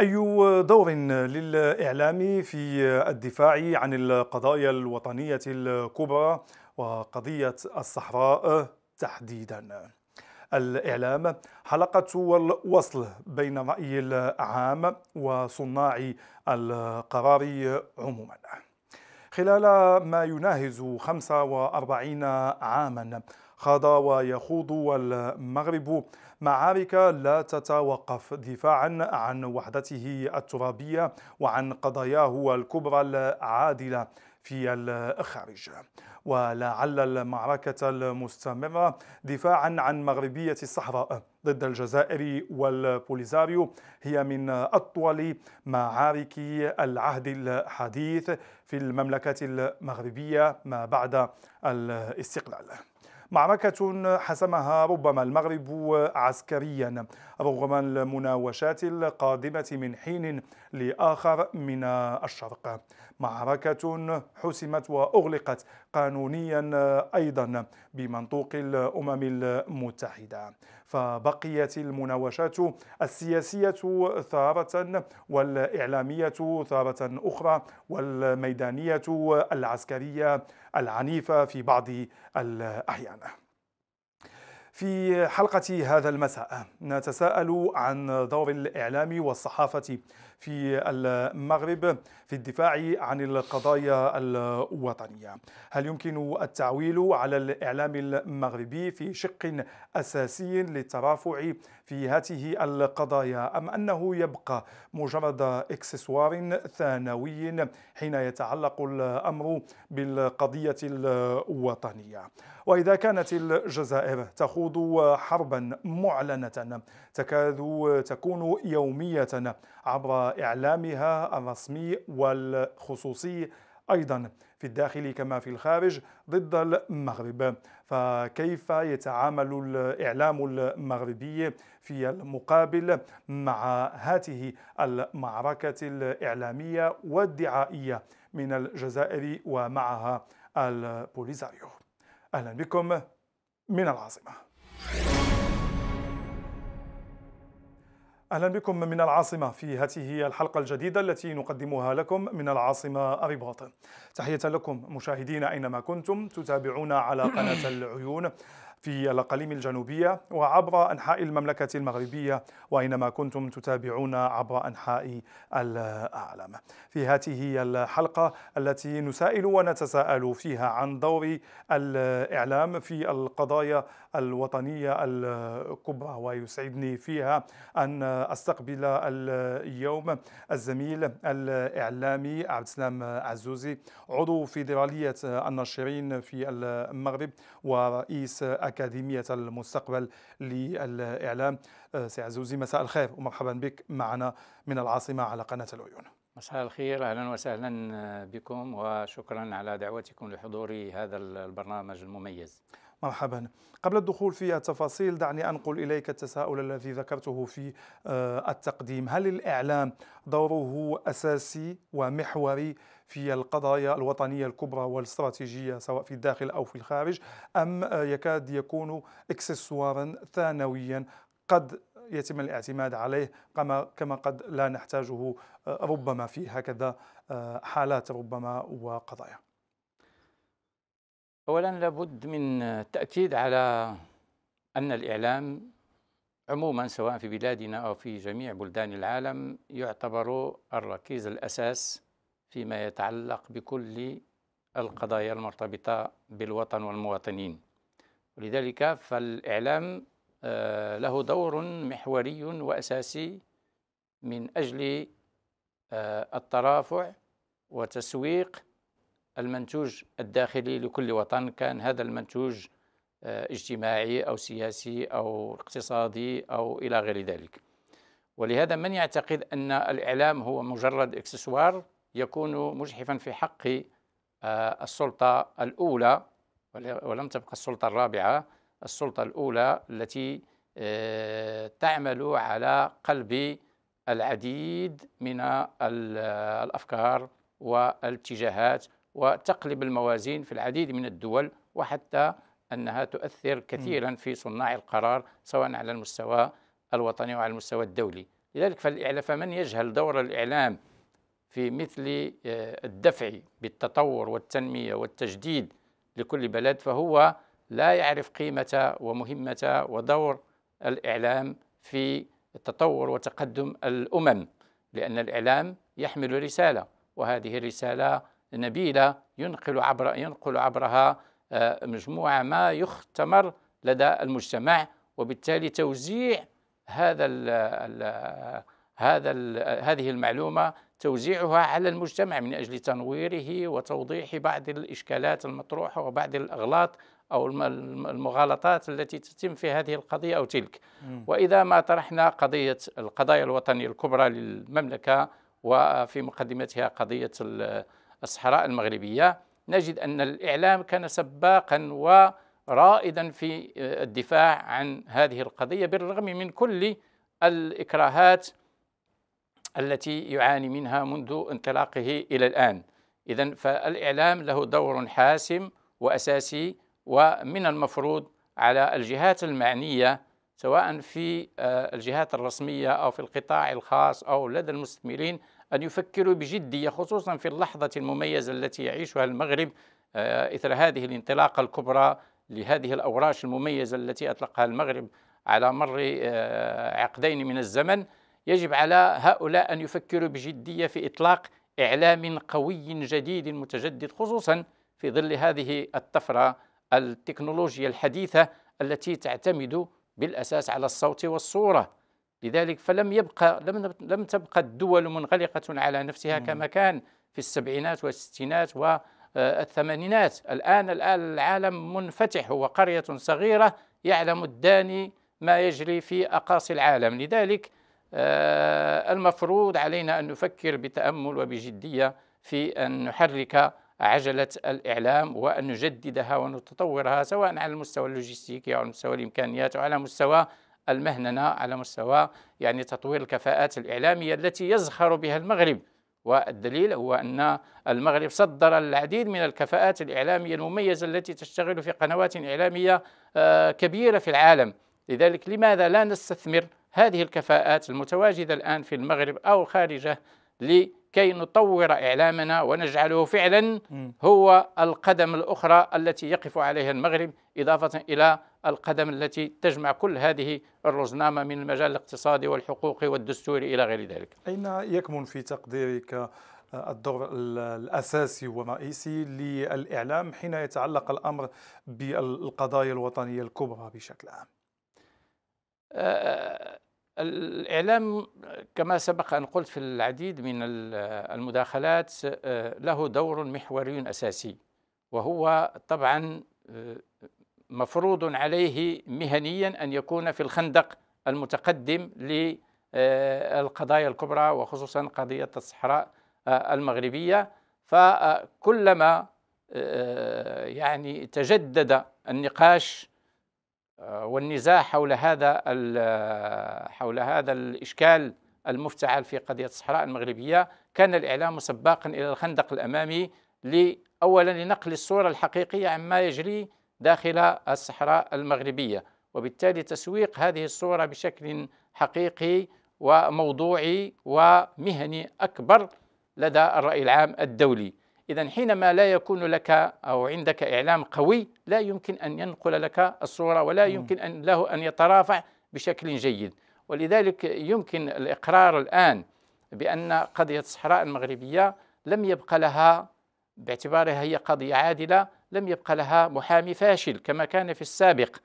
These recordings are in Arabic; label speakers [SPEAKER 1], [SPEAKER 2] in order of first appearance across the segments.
[SPEAKER 1] أي دور للإعلام في الدفاع عن القضايا الوطنية الكبرى وقضية الصحراء تحديدا الإعلام حلقة والوصل بين رأي العام وصناع القرار عموما خلال ما يناهز 45 عاما خاض ويخوض المغرب معارك لا تتوقف دفاعا عن وحدته الترابية وعن قضاياه الكبرى العادلة في الخارج ولعل المعركة المستمرة دفاعا عن مغربية الصحراء ضد الجزائر والبوليزاريو هي من أطول معارك العهد الحديث في المملكة المغربية ما بعد الاستقلال معركة حسمها ربما المغرب عسكريا رغم المناوشات القادمة من حين لآخر من الشرق معركة حسمت وأغلقت قانونيا أيضا بمنطوق الأمم المتحدة فبقيت المناوشات السياسية ثارة والإعلامية ثارة أخرى والميدانية العسكرية العنيفة في بعض الأحيان في حلقة هذا المساء نتساءل عن دور الإعلام والصحافة في المغرب في الدفاع عن القضايا الوطنية هل يمكن التعويل على الإعلام المغربي في شق أساسي للترافع في هذه القضايا أم أنه يبقى مجرد إكسسوار ثانوي حين يتعلق الأمر بالقضية الوطنية وإذا كانت الجزائر تخوض حربا معلنة تكاد تكون يومية عبر إعلامها الرسمي و والخصوصي أيضا في الداخل كما في الخارج ضد المغرب فكيف يتعامل الإعلام المغربي في المقابل مع هذه المعركة الإعلامية والدعائية من الجزائر ومعها البوليزاريو أهلا بكم من العاصمة أهلا بكم من العاصمة في هذه الحلقة الجديدة التي نقدمها لكم من العاصمة الرباط تحية لكم مشاهدينا أينما كنتم تتابعون على قناة العيون في الأقاليم الجنوبية وعبر أنحاء المملكة المغربية وأينما كنتم تتابعون عبر أنحاء العالم في هذه الحلقة التي نسائل ونتساءل فيها عن دور الإعلام في القضايا الوطنية الكبرى ويسعدني فيها أن أستقبل اليوم الزميل الإعلامي عبد السلام عزوزي عضو فيدرالية الناشرين في المغرب ورئيس أكاديمية المستقبل للإعلام أه، سي عزوزي مساء الخير ومرحبا بك معنا من العاصمة على قناة العيون
[SPEAKER 2] مساء الخير اهلا وسهلا أه، بكم وشكرا على دعوتكم لحضور هذا البرنامج المميز
[SPEAKER 1] مرحبا قبل الدخول في التفاصيل دعني انقل اليك التساؤل الذي ذكرته في أه، التقديم هل الاعلام دوره اساسي ومحوري في القضايا الوطنية الكبرى والاستراتيجية سواء في الداخل أو في الخارج أم يكاد يكون إكسسوارا ثانويا قد يتم الاعتماد عليه كما كما قد لا نحتاجه آه، ربما في هكذا آه، حالات ربما وقضايا.
[SPEAKER 2] اولا لابد من التاكيد على ان الاعلام عموما سواء في بلادنا او في جميع بلدان العالم يعتبر الركيز الاساس فيما يتعلق بكل القضايا المرتبطة بالوطن والمواطنين ولذلك فالإعلام آه، له دور محوري وأساسي من أجل آه، الترافع وتسويق المنتوج الداخلي لكل وطن كان هذا المنتوج آه، اجتماعي أو سياسي أو اقتصادي أو إلى غير ذلك ولهذا من يعتقد أن الإعلام هو مجرد إكسسوار يكون مجحفا في حق آه، السلطة الأولى ولم تبقى السلطة الرابعة السلطة الأولى التي آه، تعمل على قلب العديد من الأفكار والاتجاهات وتقلب الموازين في العديد من الدول وحتى أنها تؤثر كثيرا في صناع القرار سواء على المستوى الوطني وعلى المستوى الدولي لذلك فمن يجهل دور الإعلام في مثل آه، الدفع بالتطور والتنمية والتجديد لكل بلد فهو لا يعرف قيمة ومهمة ودور الإعلام في التطور وتقدم الأمم لأن الإعلام يحمل رسالة وهذه الرسالة نبيلة ينقل عبر ينقل عبرها آه، مجموعة ما يختمر لدى المجتمع وبالتالي توزيع هذا ال هذا ال هذه المعلومة توزيعها على المجتمع من أجل تنويره وتوضيح بعض الإشكالات المطروحة وبعض الأغلاط أو المغالطات التي تتم في هذه القضية أو تلك وإذا ما طرحنا قضية القضايا الوطنية الكبرى للمملكة وفي مقدمتها قضية الصحراء المغربية نجد أن الإعلام كان سباقا ورائدا في الدفاع عن هذه القضية بالرغم من كل الإكراهات التي يعاني منها منذ انطلاقه الى الان اذا فالاعلام له دور حاسم واساسي ومن المفروض على الجهات المعنيه سواء في آه، الجهات الرسميه او في القطاع الخاص او لدى المستثمرين ان يفكروا بجديه خصوصا في اللحظه المميزه التي يعيشها المغرب آه، اثر هذه الانطلاقه الكبرى لهذه الاوراش المميزه التي اطلقها المغرب على مر آه، عقدين من الزمن يجب على هؤلاء أن يفكروا بجدية في إطلاق إعلام قوي جديد متجدد خصوصا في ظل هذه الطفرة التكنولوجيا الحديثة التي تعتمد بالأساس على الصوت والصورة لذلك فلم يبقى لم لم تبقى الدول منغلقة على نفسها نعم. كما كان في السبعينات والستينات والثمانينات الآن الآن العالم منفتح هو قرية صغيرة يعلم الداني ما يجري في أقاصي العالم لذلك آه، المفروض علينا أن نفكر بتأمل وبجدية في أن نحرك عجلة الإعلام وأن نجددها ونتطورها سواء على المستوى اللوجستيكي أو على مستوى الإمكانيات وعلى مستوى المهننة على مستوى يعني تطوير الكفاءات الإعلامية التي يزخر بها المغرب والدليل هو أن المغرب صدر العديد من الكفاءات الإعلامية المميزة التي تشتغل في قنوات إعلامية آه، كبيرة في العالم لذلك لماذا لا نستثمر هذه الكفاءات المتواجدة الآن في المغرب أو خارجه لكي نطور إعلامنا ونجعله فعلا هو القدم الأخرى التي يقف عليها المغرب إضافة إلى القدم التي تجمع كل هذه الرزنامة من المجال الاقتصادي والحقوقي والدستوري إلى غير ذلك
[SPEAKER 1] أين يكمن في تقديرك آه، الدور الاساسي والرئيسي للاعلام حين يتعلق الامر بالقضايا الوطنيه الكبرى بشكل عام.
[SPEAKER 2] آه، الإعلام كما سبق أن قلت في العديد من المداخلات آه، له دور محوري أساسي وهو طبعا آه، مفروض عليه مهنيا أن يكون في الخندق المتقدم للقضايا آه، الكبرى وخصوصا قضية الصحراء المغربية فكلما يعني تجدد النقاش آه، والنزاع حول هذا آه، حول هذا الإشكال المفتعل في قضية الصحراء المغربية كان الإعلام سباقا إلى الخندق الأمامي أولا لنقل الصورة الحقيقية عما يجري داخل الصحراء المغربية وبالتالي تسويق هذه الصورة بشكل حقيقي وموضوعي ومهني أكبر لدى الرأي العام الدولي إذا حينما لا يكون لك أو عندك إعلام قوي لا يمكن أن ينقل لك الصورة ولا يمكن أن له أن يترافع بشكل جيد ولذلك يمكن الإقرار الآن بأن قضية الصحراء المغربية لم يبقى لها باعتبارها هي قضية عادلة لم يبقى لها محامي فاشل كما كان في السابق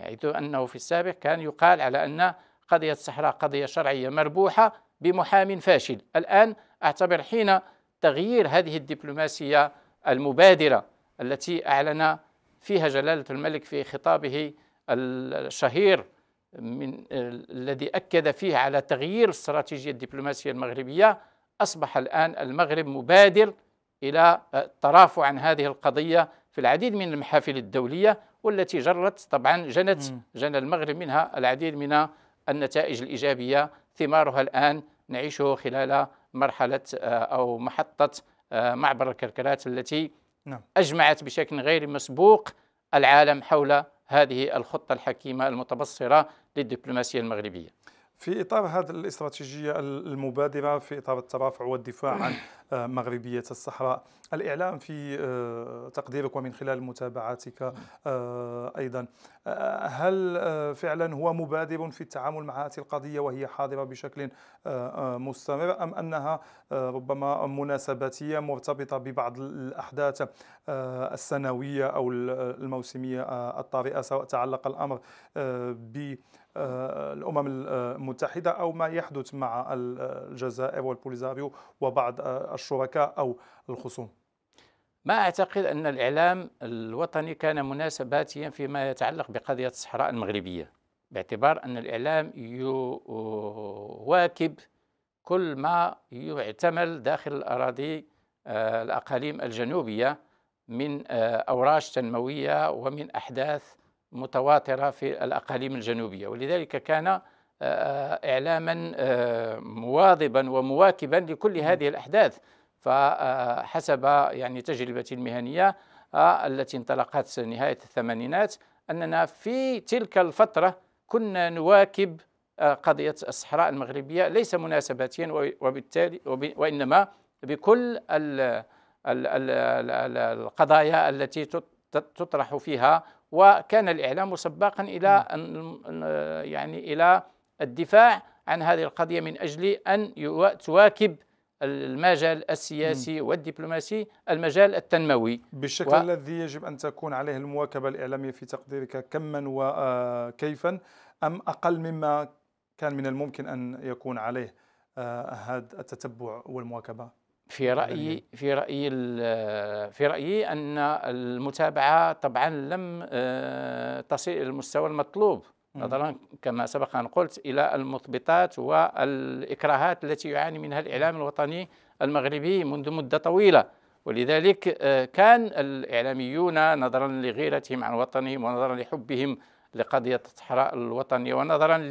[SPEAKER 2] حيث يعني أنه في السابق كان يقال على أن قضية الصحراء قضية شرعية مربوحة بمحام فاشل الآن أعتبر حين تغيير هذه الدبلوماسية المبادرة التي أعلن فيها جلالة الملك في خطابه الشهير من الذي أكد فيه على تغيير الاستراتيجية الدبلوماسية المغربية أصبح الآن المغرب مبادر إلى الترافع عن هذه القضية في العديد من المحافل الدولية والتي جرت طبعا جنت جنى المغرب منها العديد من النتائج الإيجابية ثمارها الآن نعيشه خلال مرحله آه، او محطه آه، معبر الكركرات التي نعم. اجمعت بشكل غير مسبوق العالم حول هذه الخطه الحكيمه المتبصره للدبلوماسيه المغربيه في إطار هذه
[SPEAKER 1] الاستراتيجية المبادرة في إطار الترافع والدفاع عن آه، مغربية الصحراء الإعلام في آه، تقديرك ومن خلال متابعاتك آه، أيضا هل فعلا هو مبادر في التعامل مع هذه القضية وهي حاضرة بشكل مستمر أم أنها ربما مناسباتية مرتبطة ببعض الأحداث السنوية أو الموسمية الطارئة سواء تعلق الأمر ب آه، الامم المتحده او ما يحدث مع الجزائر والبوليزاريو وبعض آه، الشركاء او الخصوم
[SPEAKER 2] ما اعتقد ان الاعلام الوطني كان مناسباتيا فيما يتعلق بقضيه الصحراء المغربيه باعتبار ان الاعلام يواكب كل ما يعتمل داخل الاراضي آه، الاقاليم الجنوبيه من اوراش تنمويه ومن احداث متواترة في الأقاليم الجنوبية ولذلك كان آه، آه، إعلاما آه، مواظبا ومواكبا لكل هذه الأحداث فحسب يعني تجربتي المهنية التي انطلقت نهاية الثمانينات أننا في تلك الفترة كنا نواكب قضية الصحراء المغربية ليس مناسباتيا وبالتالي وإنما بكل القضايا التي تطرح فيها وكان الإعلام سباقا إلى نعم. يعني إلى الدفاع عن هذه القضية من أجل أن تواكب المجال السياسي م. والدبلوماسي المجال التنموي بالشكل و...
[SPEAKER 1] الذي يجب أن تكون عليه المواكبة الإعلامية في تقديرك كما وكيفا آه، أم أقل مما كان من الممكن أن يكون عليه آه، هذا التتبع والمواكبة
[SPEAKER 2] في رايي في رايي في رايي ان المتابعه طبعا لم آه، تصل الى المستوى المطلوب نظرا كما سبق ان قلت الى المثبطات والاكراهات التي يعاني منها الاعلام الوطني المغربي منذ مده طويله ولذلك آه، كان الاعلاميون نظرا لغيرتهم عن وطنهم ونظرا لحبهم لقضيه الصحراء الوطنيه ونظرا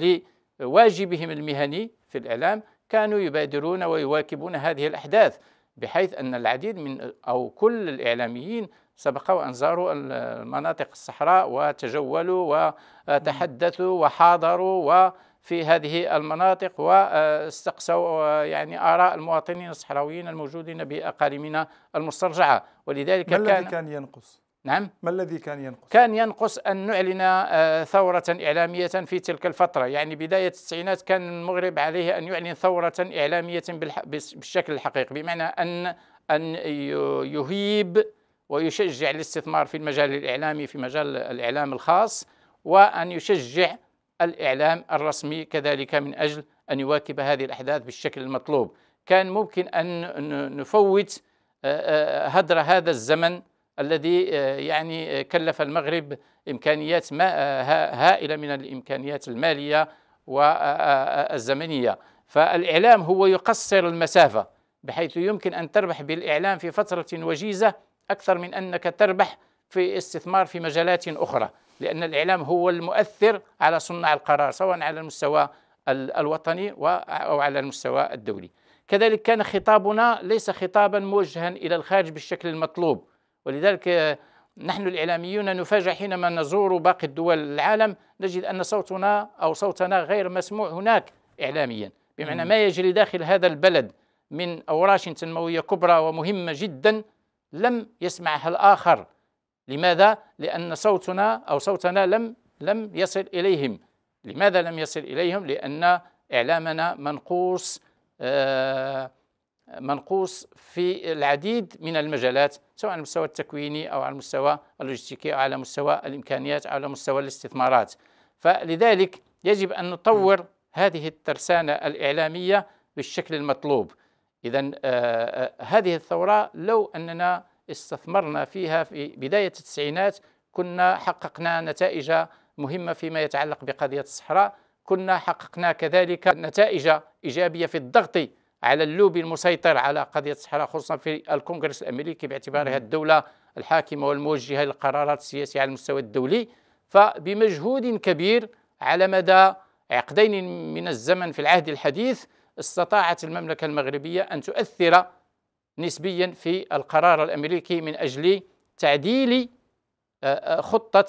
[SPEAKER 2] لواجبهم المهني في الاعلام كانوا يبادرون ويواكبون هذه الأحداث بحيث أن العديد من أو كل الإعلاميين سبق زاروا المناطق الصحراء وتجولوا وتحدثوا وحاضروا وفي هذه المناطق واستقصوا يعني آراء المواطنين الصحراويين الموجودين بأقاليمنا المسترجعة ولذلك ما كان الذي كان
[SPEAKER 1] ينقص؟ نعم ما الذي كان ينقص؟
[SPEAKER 2] كان ينقص أن نعلن آه، ثورة إعلامية في تلك الفترة يعني بداية التسعينات كان المغرب عليه أن يعلن ثورة إعلامية بالشكل الحقيقي بمعنى أن أن يهيب ويشجع الاستثمار في المجال الإعلامي في مجال الإعلام الخاص وأن يشجع الإعلام الرسمي كذلك من أجل أن يواكب هذه الأحداث بالشكل المطلوب كان ممكن أن نفوت آه، آه، هدر هذا الزمن الذي آه، يعني آه، كلف المغرب إمكانيات آه، هائلة من الإمكانيات المالية والزمنية فالإعلام هو يقصر المسافة بحيث يمكن أن تربح بالإعلام في فترة وجيزة أكثر من أنك تربح في استثمار في مجالات أخرى لأن الإعلام هو المؤثر على صناع القرار سواء على المستوى الوطني أو على المستوى الدولي كذلك كان خطابنا ليس خطابا موجها إلى الخارج بالشكل المطلوب ولذلك آه، نحن الإعلاميون نفاجأ حينما نزور باقي الدول العالم نجد أن صوتنا أو صوتنا غير مسموع هناك إعلاميا بمعنى ما يجري داخل هذا البلد من أوراش تنموية كبرى ومهمة جدا لم يسمعها الآخر لماذا؟ لأن صوتنا أو صوتنا لم لم يصل إليهم لماذا لم يصل إليهم؟ لأن إعلامنا منقوص آه منقوص في العديد من المجالات سواء على المستوى التكويني أو على المستوى اللوجستيكي أو على مستوى الإمكانيات أو على مستوى الاستثمارات فلذلك يجب أن نطور هذه الترسانة الإعلامية بالشكل المطلوب إذا آه، آه، هذه الثورة لو أننا استثمرنا فيها في بداية التسعينات كنا حققنا نتائج مهمة فيما يتعلق بقضية الصحراء كنا حققنا كذلك نتائج إيجابية في الضغط على اللوبي المسيطر على قضيه الصحراء خصوصا في الكونغرس الامريكي باعتبارها الدوله الحاكمه والموجهه للقرارات السياسيه على المستوى الدولي فبمجهود كبير على مدى عقدين من الزمن في العهد الحديث استطاعت المملكه المغربيه ان تؤثر نسبيا في القرار الامريكي من اجل تعديل آه، آه، خطه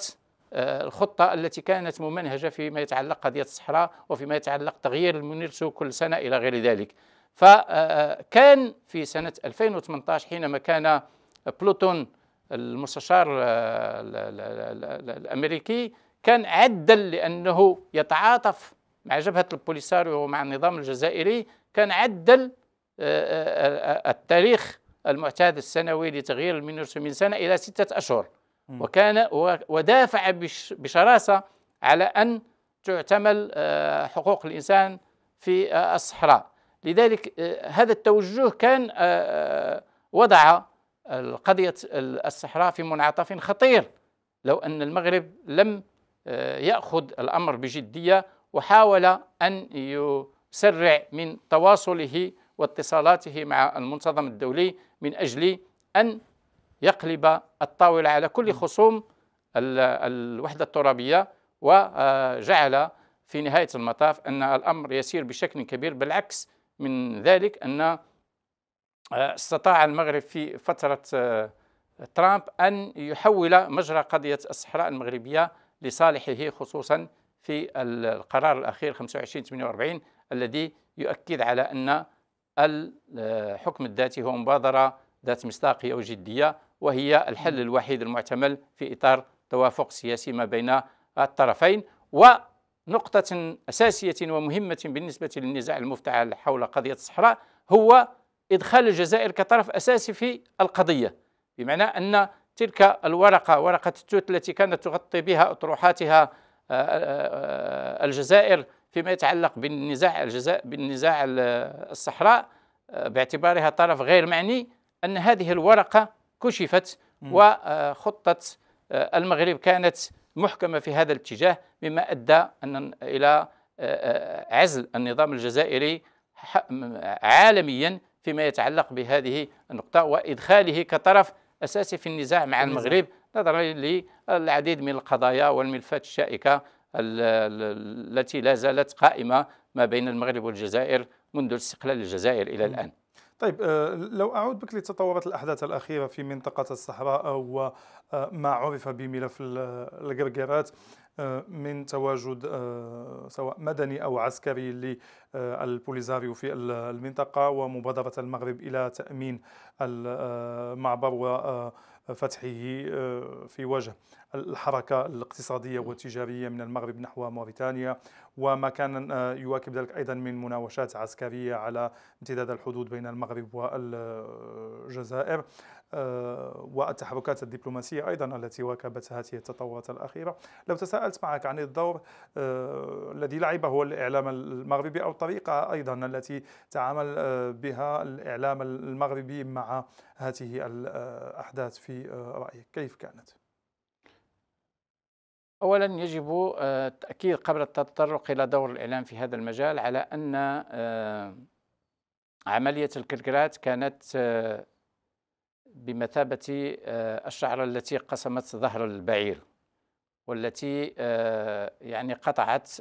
[SPEAKER 2] آه، الخطة التي كانت ممنهجة فيما يتعلق قضية الصحراء وفيما يتعلق تغيير المونيرسو كل سنة إلى غير ذلك فكان في سنة 2018 حينما كان بلوتون المستشار الأمريكي كان عدل لأنه يتعاطف مع جبهة البوليساريو ومع النظام الجزائري كان عدل آه، آه، آه، التاريخ المعتاد السنوي لتغيير المينورس من سنة إلى ستة أشهر وكان ودافع بشراسة على أن تعتمل حقوق الإنسان في الصحراء لذلك آه، هذا التوجه كان آه، آه، وضع قضية الصحراء في منعطف خطير لو أن المغرب لم يأخذ الأمر بجدية وحاول أن يسرع من تواصله واتصالاته مع المنتظم الدولي من أجل أن يقلب الطاولة على كل خصوم الوحدة الترابية وجعل في نهاية المطاف أن الأمر يسير بشكل كبير بالعكس من ذلك أن آه، استطاع المغرب في فترة آه، ترامب أن يحول مجرى قضية الصحراء المغربية لصالحه خصوصا في القرار الأخير 25 25-48 الذي يؤكد على أن الحكم الذاتي هو مبادرة ذات مصداقية وجدية وهي الحل الوحيد المعتمل في إطار توافق سياسي ما بين الطرفين و نقطة أساسية ومهمة بالنسبة للنزاع المفتعل حول قضية الصحراء هو إدخال الجزائر كطرف أساسي في القضية بمعنى أن تلك الورقة ورقة التوت التي كانت تغطي بها أطروحاتها آه، آه، آه، الجزائر فيما يتعلق بالنزاع الجزائر بالنزاع الصحراء باعتبارها طرف غير معني أن هذه الورقة كشفت وخطة المغرب كانت محكمة في هذا الاتجاه مما أدى أن إلى عزل النظام الجزائري عالميا فيما يتعلق بهذه النقطة وإدخاله كطرف أساسي في النزاع مع المغرب نظرا للعديد من القضايا والملفات الشائكة التي لا زالت قائمة ما بين المغرب والجزائر منذ استقلال الجزائر إلى الآن
[SPEAKER 1] طيب آه، لو أعود بك لتطورات الأحداث الأخيرة في منطقة الصحراء وما آه، عرف بملف آه، القرقرات من تواجد سواء مدني أو عسكري للبوليزاريو في المنطقة ومبادرة المغرب إلى تأمين المعبر وفتحه في وجه الحركة الاقتصادية والتجارية من المغرب نحو موريتانيا وما كان آه، يواكب ذلك أيضا من مناوشات عسكرية على امتداد الحدود بين المغرب والجزائر آه، والتحركات الدبلوماسية أيضا التي واكبت هذه التطورات الأخيرة لو تساءلت معك عن الدور آه، الذي لعبه الإعلام المغربي أو الطريقة أيضا التي تعامل بها الإعلام المغربي مع هذه الأحداث في رأيك كيف كانت؟
[SPEAKER 2] أولا يجب آه، التأكيد قبل التطرق إلى دور الإعلام في هذا المجال على أن آه، عملية الكركرات كانت آه، بمثابة الشعرة التي قسمت ظهر البعير والتي يعني قطعت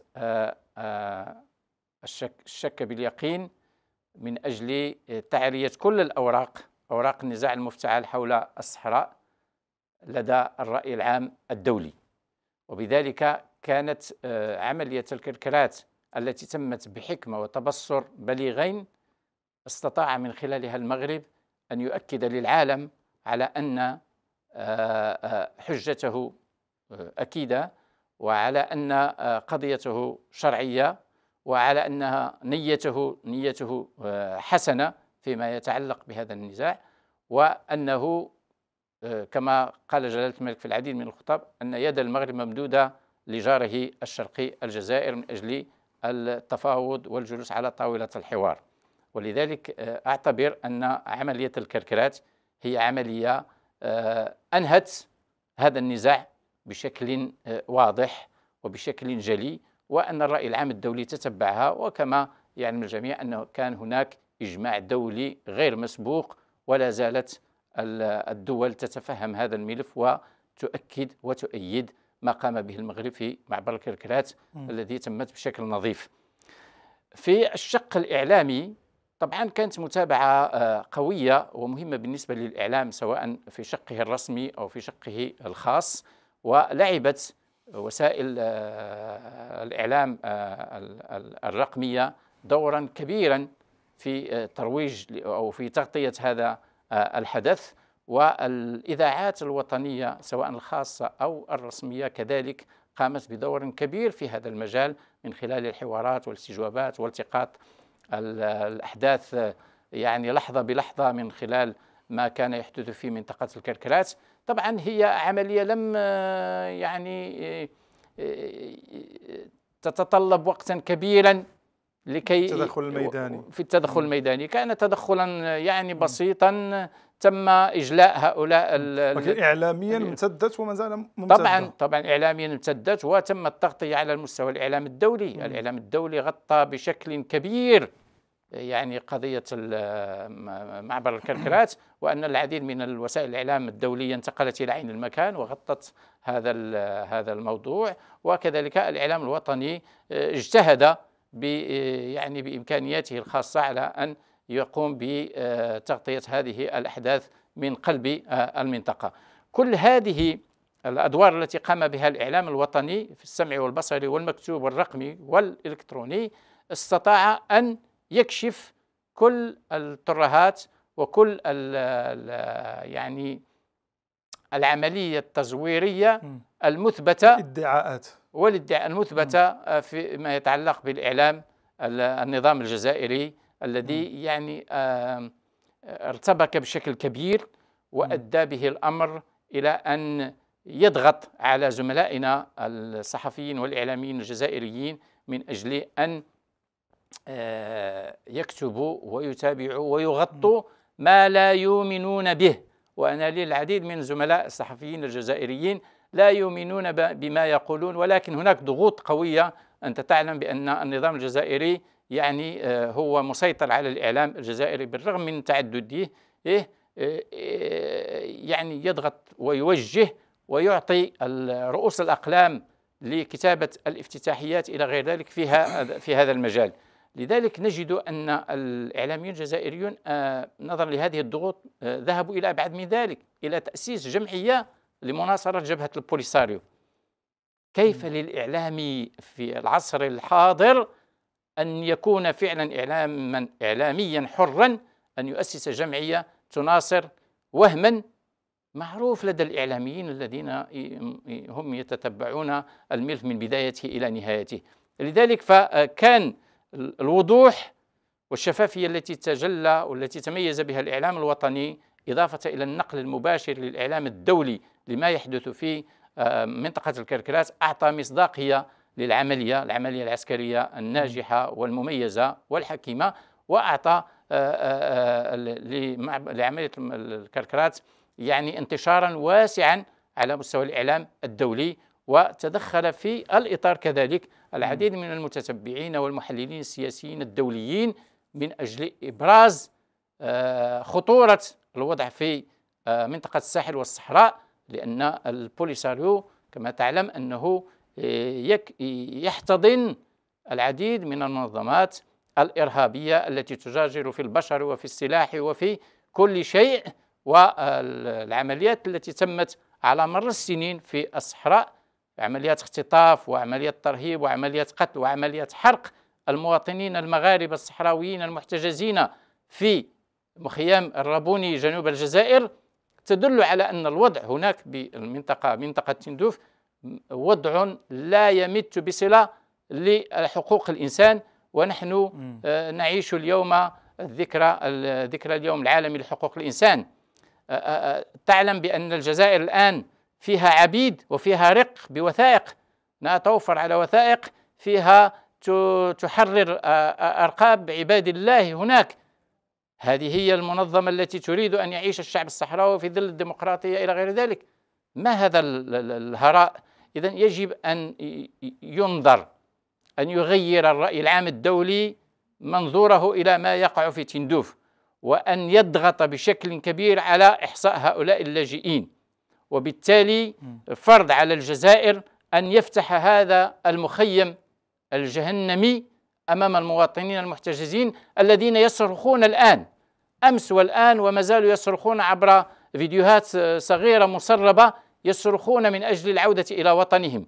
[SPEAKER 2] الشك باليقين من أجل تعرية كل الأوراق أوراق النزاع المفتعل حول الصحراء لدى الرأي العام الدولي وبذلك كانت آه، عملية الكركرات التي تمت بحكمة وتبصر بليغين استطاع من خلالها المغرب أن يؤكد للعالم على أن آه، آه، حجته أكيدة وعلى أن قضيته شرعية وعلى أنها نيته نيته حسنة فيما يتعلق بهذا النزاع وأنه كما قال جلالة الملك في العديد من الخطاب أن يد المغرب ممدودة لجاره الشرقي الجزائر من أجل التفاوض والجلوس على طاولة الحوار ولذلك آه، أعتبر أن عملية الكركرات هي عملية آه، أنهت هذا النزاع بشكل آه، واضح وبشكل جلي وأن الرأي العام الدولي تتبعها وكما يعلم الجميع أنه كان هناك إجماع دولي غير مسبوق ولا زالت الدول تتفهم هذا الملف وتؤكد وتؤيد ما قام به المغرب في معبر الكركرات الذي تمت بشكل نظيف في الشق الإعلامي طبعا كانت متابعة آه، قوية ومهمة بالنسبة للإعلام سواء في شقه الرسمي أو في شقه الخاص ولعبت وسائل آه، الإعلام آه، الرقمية دورا كبيرا في ترويج أو في تغطية هذا الحدث والاذاعات الوطنيه سواء الخاصه او الرسميه كذلك قامت بدور كبير في هذا المجال من خلال الحوارات والاستجوابات والتقاط الاحداث يعني لحظه بلحظه من خلال ما كان يحدث في منطقه الكركرات طبعا هي عمليه لم يعني آه، آه، آه، تتطلب وقتا كبيرا لكي التدخل الميداني في التدخل الميداني كان تدخلا يعني بسيطا تم اجلاء هؤلاء ولكن اعلاميا
[SPEAKER 1] امتدت وما زال ممتده طبعا
[SPEAKER 2] طبعا اعلاميا امتدت وتم التغطيه على المستوى الاعلام الدولي مم. الاعلام الدولي غطى بشكل كبير يعني قضية معبر الكركرات وأن العديد من الوسائل الإعلام الدولية انتقلت إلى عين المكان وغطت هذا هذا الموضوع وكذلك الإعلام الوطني آه، اجتهد يعني بإمكانياته الخاصة على أن يقوم بتغطية هذه الأحداث من قلب آه، المنطقة كل هذه الأدوار التي قام بها الإعلام الوطني في السمع والبصري والمكتوب والرقمي والإلكتروني استطاع أن يكشف كل الترهات وكل ال الـ يعني العملية التزويرية المثبتة الادعاءات والادعاء المثبتة آه، فيما يتعلق بالإعلام النظام الجزائري الذي يعني آه، ارتبك بشكل كبير وأدى به الأمر إلى أن يضغط على زملائنا الصحفيين والإعلاميين الجزائريين من أجل أن آه، يكتبوا ويتابعوا ويغطوا ما لا يؤمنون به وأنا لي العديد من زملاء الصحفيين الجزائريين لا يؤمنون بما يقولون ولكن هناك ضغوط قوية أنت تعلم بأن النظام الجزائري يعني آه، هو مسيطر على الإعلام الجزائري بالرغم من تعدده إيه، آه، آه، يعني يضغط ويوجه ويعطي رؤوس الأقلام لكتابة الافتتاحيات إلى غير ذلك فيها في هذا المجال لذلك نجد أن الإعلاميون الجزائريون نظرا لهذه الضغوط ذهبوا إلى أبعد من ذلك إلى تأسيس جمعية لمناصرة جبهة البوليساريو كيف للإعلام في العصر الحاضر أن يكون فعلا إعلاما إعلاميا حرا أن يؤسس جمعية تناصر وهما معروف لدى الإعلاميين الذين هم يتتبعون الملف من بدايته إلى نهايته لذلك فكان الوضوح والشفافية التي تجلى والتي تميز بها الإعلام الوطني إضافة إلى النقل المباشر للإعلام الدولي لما يحدث في آه، منطقة الكركرات أعطى مصداقية للعملية العملية العسكرية الناجحة والمميزة والحكيمة وأعطى آه، آه، لعملية الكركرات يعني انتشارا واسعا على مستوى الإعلام الدولي وتدخل في الإطار كذلك العديد من المتتبعين والمحللين السياسيين الدوليين من أجل إبراز آه، خطورة الوضع في آه، منطقة الساحل والصحراء لأن البوليساريو كما تعلم أنه آه، يحتضن العديد من المنظمات الإرهابية التي تجاجر في البشر وفي السلاح وفي كل شيء والعمليات التي تمت على مر السنين في الصحراء عمليات اختطاف وعمليات ترهيب وعمليات قتل وعمليات حرق المواطنين المغاربة الصحراويين المحتجزين في مخيم الرابوني جنوب الجزائر تدل على أن الوضع هناك بالمنطقة منطقة تندوف وضع لا يمت بصلة لحقوق الإنسان ونحن آه، نعيش اليوم الذكرى ذكرى اليوم العالمي لحقوق الإنسان آه، آه، تعلم بأن الجزائر الآن فيها عبيد وفيها رق بوثائق نتوفر على وثائق فيها تحرر أرقاب عباد الله هناك هذه هي المنظمة التي تريد أن يعيش الشعب الصحراوي في ظل الديمقراطية إلى غير ذلك ما هذا الهراء إذا يجب أن ينظر أن يغير الرأي العام الدولي منظوره إلى ما يقع في تندوف وأن يضغط بشكل كبير على إحصاء هؤلاء اللاجئين وبالتالي فرض على الجزائر أن يفتح هذا المخيم الجهنمي أمام المواطنين المحتجزين الذين يصرخون الآن أمس والآن وما زالوا يصرخون عبر فيديوهات صغيرة مسربة يصرخون من أجل العودة إلى وطنهم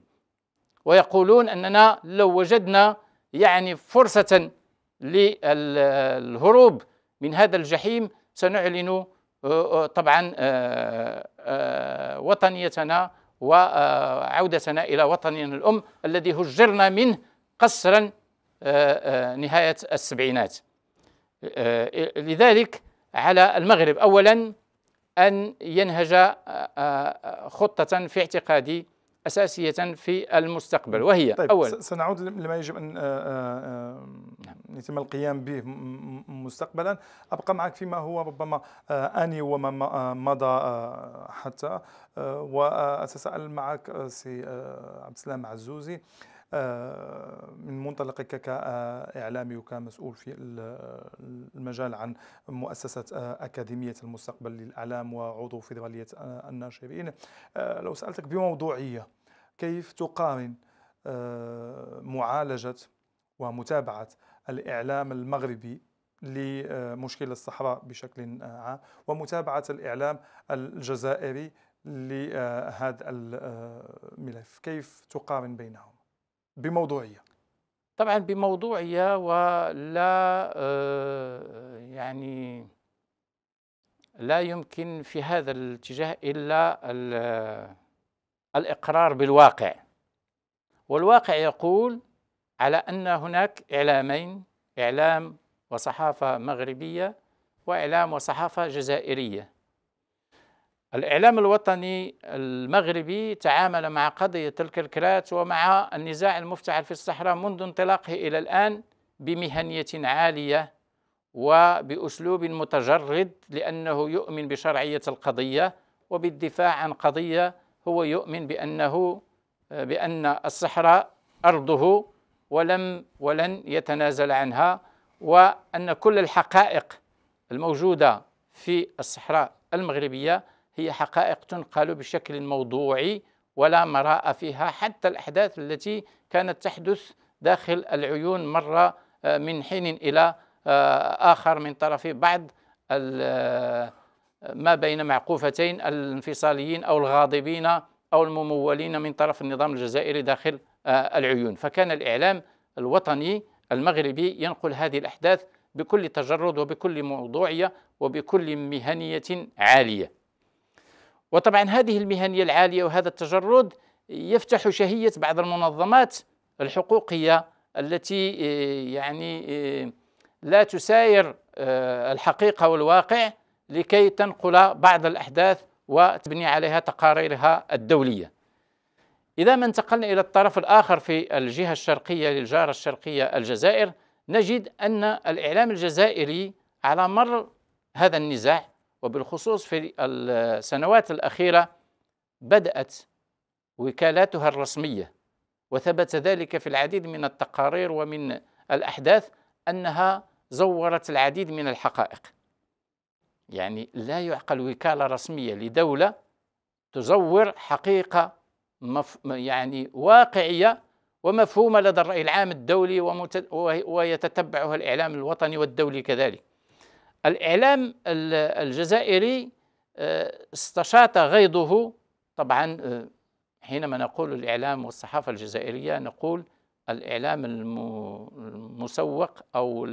[SPEAKER 2] ويقولون أننا لو وجدنا يعني فرصة للهروب من هذا الجحيم سنعلن آه، آه، طبعا آه، وطنيتنا وعودتنا إلى وطننا الأم الذي هجرنا منه قصرا نهاية السبعينات لذلك على المغرب اولا ان ينهج آه، آه، خطه في اعتقادي اساسيه في المستقبل وهي طيب اولا
[SPEAKER 1] سنعود لما يجب ان يتم آه، نعم. القيام به مستقبلا ابقى معك فيما هو ربما اني وما مضى حتى واتساءل معك سي عبد السلام عزوزي آه، من منطلقك كإعلامي آه، وكمسؤول في المجال عن مؤسسة آه، أكاديمية المستقبل للإعلام وعضو في غالية الناشئين لو سألتك بموضوعية كيف تقارن معالجة ومتابعة الإعلام المغربي لمشكلة الصحراء بشكل عام ومتابعة الإعلام الجزائري لهذا الملف كيف تقارن بينهم
[SPEAKER 2] بموضوعية طبعا بموضوعية ولا آه، يعني لا يمكن في هذا الاتجاه إلا الإقرار بالواقع والواقع يقول على أن هناك إعلامين إعلام وصحافة مغربية وإعلام وصحافة جزائرية الإعلام الوطني المغربي تعامل مع قضية تلك الكرات ومع النزاع المفتعل في الصحراء منذ انطلاقه إلى الآن بمهنية عالية وبأسلوب متجرد لأنه يؤمن بشرعية القضية وبالدفاع عن قضية هو يؤمن بأنه بأن الصحراء أرضه ولم ولن يتنازل عنها وأن كل الحقائق الموجودة في الصحراء المغربية هي حقائق تنقل بشكل موضوعي ولا مراء فيها حتى الأحداث التي كانت تحدث داخل العيون مرة آه، من حين إلى آه، آخر من طرف بعض آه، ما بين معقوفتين الانفصاليين أو الغاضبين أو الممولين من طرف النظام الجزائري داخل العيون فكان الإعلام الوطني المغربي ينقل هذه الأحداث بكل تجرد وبكل موضوعية وبكل مهنية عالية وطبعا هذه المهنيه العاليه وهذا التجرد يفتح شهيه بعض المنظمات الحقوقيه التي آه، يعني آه، لا تساير آه، الحقيقه والواقع لكي تنقل بعض الاحداث وتبني عليها تقاريرها الدوليه. اذا ما انتقلنا الى الطرف الاخر في الجهه الشرقيه للجاره الشرقيه الجزائر نجد ان الاعلام الجزائري على مر هذا النزاع وبالخصوص في السنوات الأخيرة بدأت وكالاتها الرسمية وثبت ذلك في العديد من التقارير ومن الأحداث أنها زورت العديد من الحقائق يعني لا يعقل وكالة رسمية لدولة تزور حقيقة مف... يعني واقعية ومفهومة لدى الرأي العام الدولي ومت... ويتتبعها الإعلام الوطني والدولي كذلك الإعلام الجزائري آه، استشاط غيظه طبعا آه، حينما نقول الإعلام والصحافة الجزائرية نقول الإعلام المسوق أو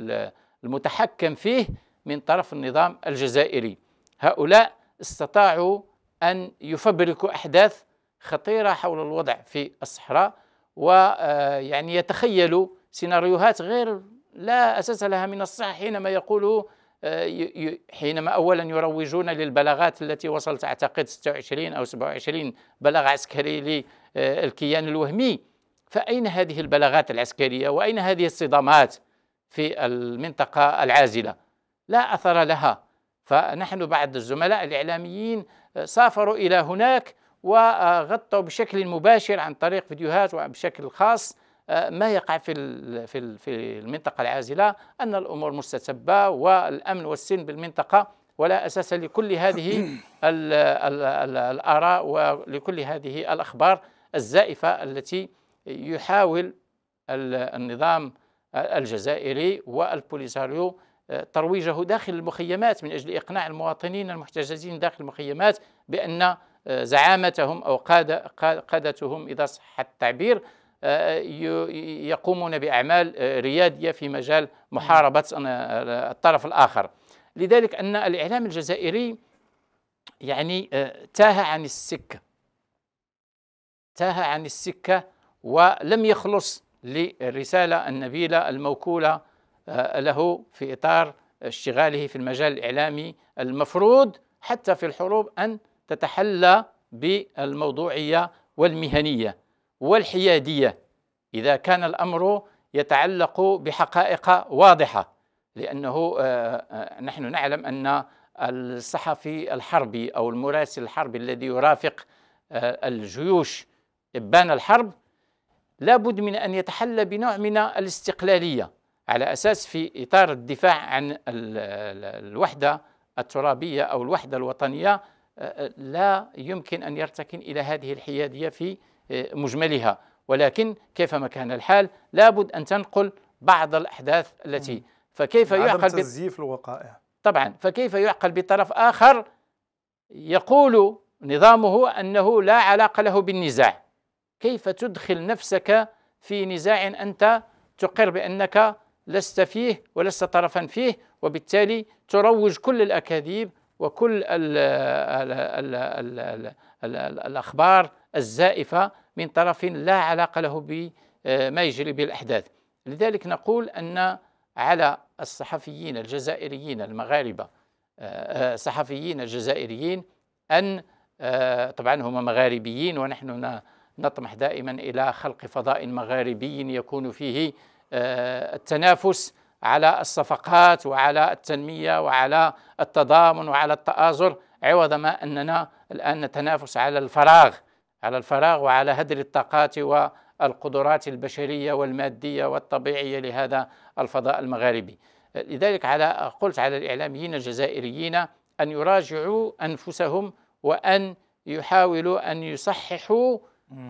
[SPEAKER 2] المتحكم فيه من طرف النظام الجزائري هؤلاء استطاعوا أن يفبركوا أحداث خطيرة حول الوضع في الصحراء ويعني آه، يتخيلوا سيناريوهات غير لا أساس لها من الصح حينما يقولوا آه، حينما اولا يروجون للبلاغات التي وصلت اعتقد 26 او 27 بلاغ عسكري للكيان الوهمي فاين هذه البلاغات العسكريه واين هذه الصدامات في المنطقه العازله لا اثر لها فنحن بعض الزملاء الاعلاميين آه، سافروا الى هناك وغطوا بشكل مباشر عن طريق فيديوهات وبشكل خاص ما يقع في في في المنطقه العازله ان الامور مستتبه والامن والسلم بالمنطقه ولا اساس لكل هذه الاراء ولكل هذه الاخبار الزائفه التي يحاول النظام الجزائري والبوليساريو ترويجه داخل المخيمات من اجل اقناع المواطنين المحتجزين داخل المخيمات بان زعامتهم او قادتهم اذا صح التعبير آه، آه، يقومون باعمال آه، رياديه في مجال محاربه الطرف الاخر لذلك ان الاعلام الجزائري يعني تاه عن السكه تاه عن السكه ولم يخلص للرساله النبيله الموكوله له في اطار اشتغاله في المجال الاعلامي المفروض حتى في الحروب ان تتحلى بالموضوعيه والمهنيه والحياديه اذا كان الامر يتعلق بحقائق واضحه لانه آه، آه، نحن نعلم ان الصحفي الحربي او المراسل الحربي الذي يرافق آه، الجيوش ابان الحرب لابد من ان يتحلى بنوع من الاستقلاليه على اساس في اطار الدفاع عن الوحده الترابيه او الوحده الوطنيه لا يمكن ان يرتكن الى هذه الحياديه في آه، مجملها ولكن كيفما كان الحال لابد أن تنقل بعض الأحداث التي فكيف يعقل تزييف الوقائع طبعا فكيف يعقل بطرف آخر يقول نظامه أنه لا علاقة له بالنزاع كيف تدخل نفسك في نزاع أنت تقر بأنك لست فيه ولست طرفا فيه وبالتالي تروج كل الأكاذيب وكل الـ الـ الـ الـ الـ الـ الأخبار الزائفة من طرف لا علاقة له بما آه، يجري بالأحداث لذلك نقول أن على الصحفيين الجزائريين المغاربة آه، آه، صحفيين الجزائريين أن طبعا هم مغاربيين ونحن نطمح دائما إلى خلق فضاء مغاربي يكون فيه التنافس على الصفقات وعلى التنمية وعلى التضامن وعلى التآزر عوض ما أننا الآن نتنافس على الفراغ على الفراغ وعلى هدر الطاقات والقدرات البشريه والماديه والطبيعيه لهذا الفضاء المغاربي. لذلك على قلت على الاعلاميين الجزائريين ان يراجعوا انفسهم وان يحاولوا ان يصححوا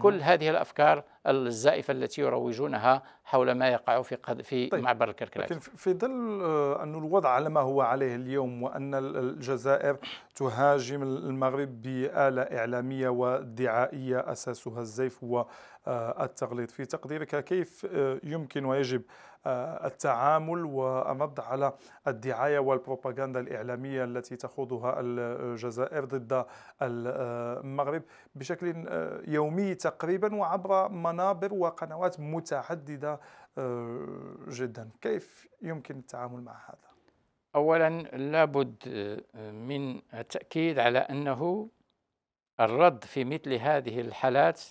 [SPEAKER 2] كل هذه الافكار الزائفه التي يروجونها حول ما يقع في قد في طيب معبر الكركلات لكن
[SPEAKER 1] في ظل آه، ان الوضع على ما هو عليه اليوم وان الجزائر تهاجم المغرب باله اعلاميه ودعائيه اساسها الزيف والتغليط آه، في تقديرك كيف آه، يمكن ويجب آه، التعامل وأمض على الدعاية والبروباغندا الإعلامية التي تخوضها الجزائر ضد المغرب بشكل آه، يومي تقريبا وعبر منابر وقنوات متعددة آه، جدا كيف يمكن التعامل مع هذا؟
[SPEAKER 2] اولا لابد من التاكيد على انه الرد في مثل هذه الحالات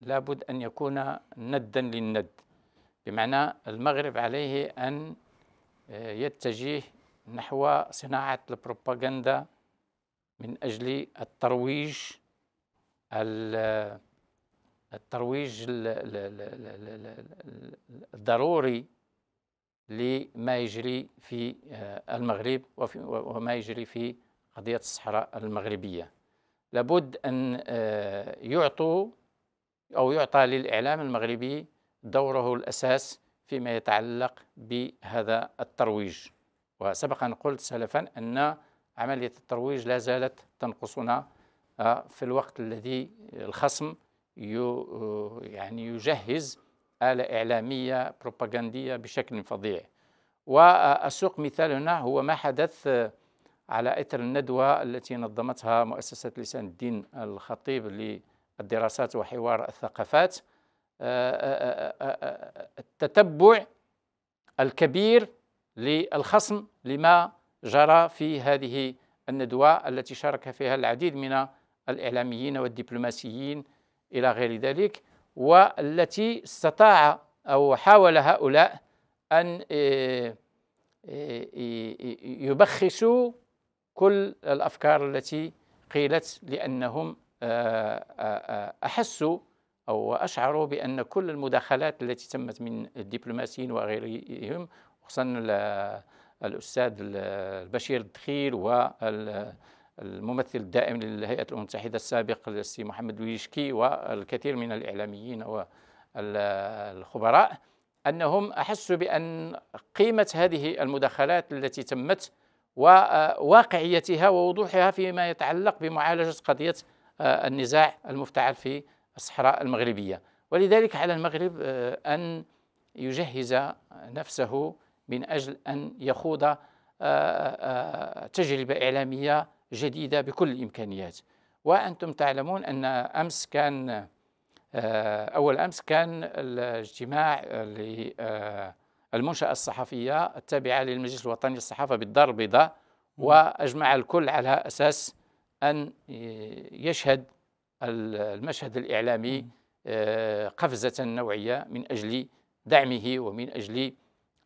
[SPEAKER 2] لابد ان يكون ندا للند بمعنى المغرب عليه أن آه، يتجه نحو صناعة البروباغندا من أجل الترويج الترويج الضروري لما يجري في آه، المغرب وما يجري في قضية الصحراء المغربية لابد أن آه، يعطوا أو يعطى للإعلام المغربي دوره الأساس فيما يتعلق بهذا الترويج وسبق أن قلت سلفا أن عملية الترويج لا زالت تنقصنا آه، في الوقت الذي الخصم يعني يجهز آلة إعلامية بروباغندية بشكل فظيع والسوق مثال هنا هو ما حدث على إثر الندوة التي نظمتها مؤسسة لسان الدين الخطيب للدراسات وحوار الثقافات آه، آه، آه، التتبع الكبير للخصم لما جرى في هذه الندوة التي شارك فيها العديد من الإعلاميين والدبلوماسيين إلى غير ذلك والتي استطاع أو حاول هؤلاء أن يبخسوا كل الأفكار التي قيلت لأنهم أحسوا أو أشعر بأن كل المداخلات التي تمت من الدبلوماسيين وغيرهم خصوصا الأستاذ البشير الدخيل والممثل الدائم للهيئة الأمم المتحدة السابق السي محمد ويشكي والكثير من الإعلاميين والخبراء أنهم أحسوا بأن قيمة هذه المداخلات التي تمت وواقعيتها ووضوحها فيما يتعلق بمعالجة قضية النزاع المفتعل في الصحراء المغربية ولذلك على المغرب آه، أن يجهز نفسه من أجل أن يخوض آه، آه، تجربة إعلامية جديدة بكل الإمكانيات وأنتم تعلمون أن أمس كان أول أمس كان الاجتماع للمنشأة الصحفية التابعة للمجلس الوطني للصحافة بالدار البيضاء وأجمع الكل على أساس أن يشهد المشهد الإعلامي آه، قفزة نوعية من أجل دعمه ومن أجل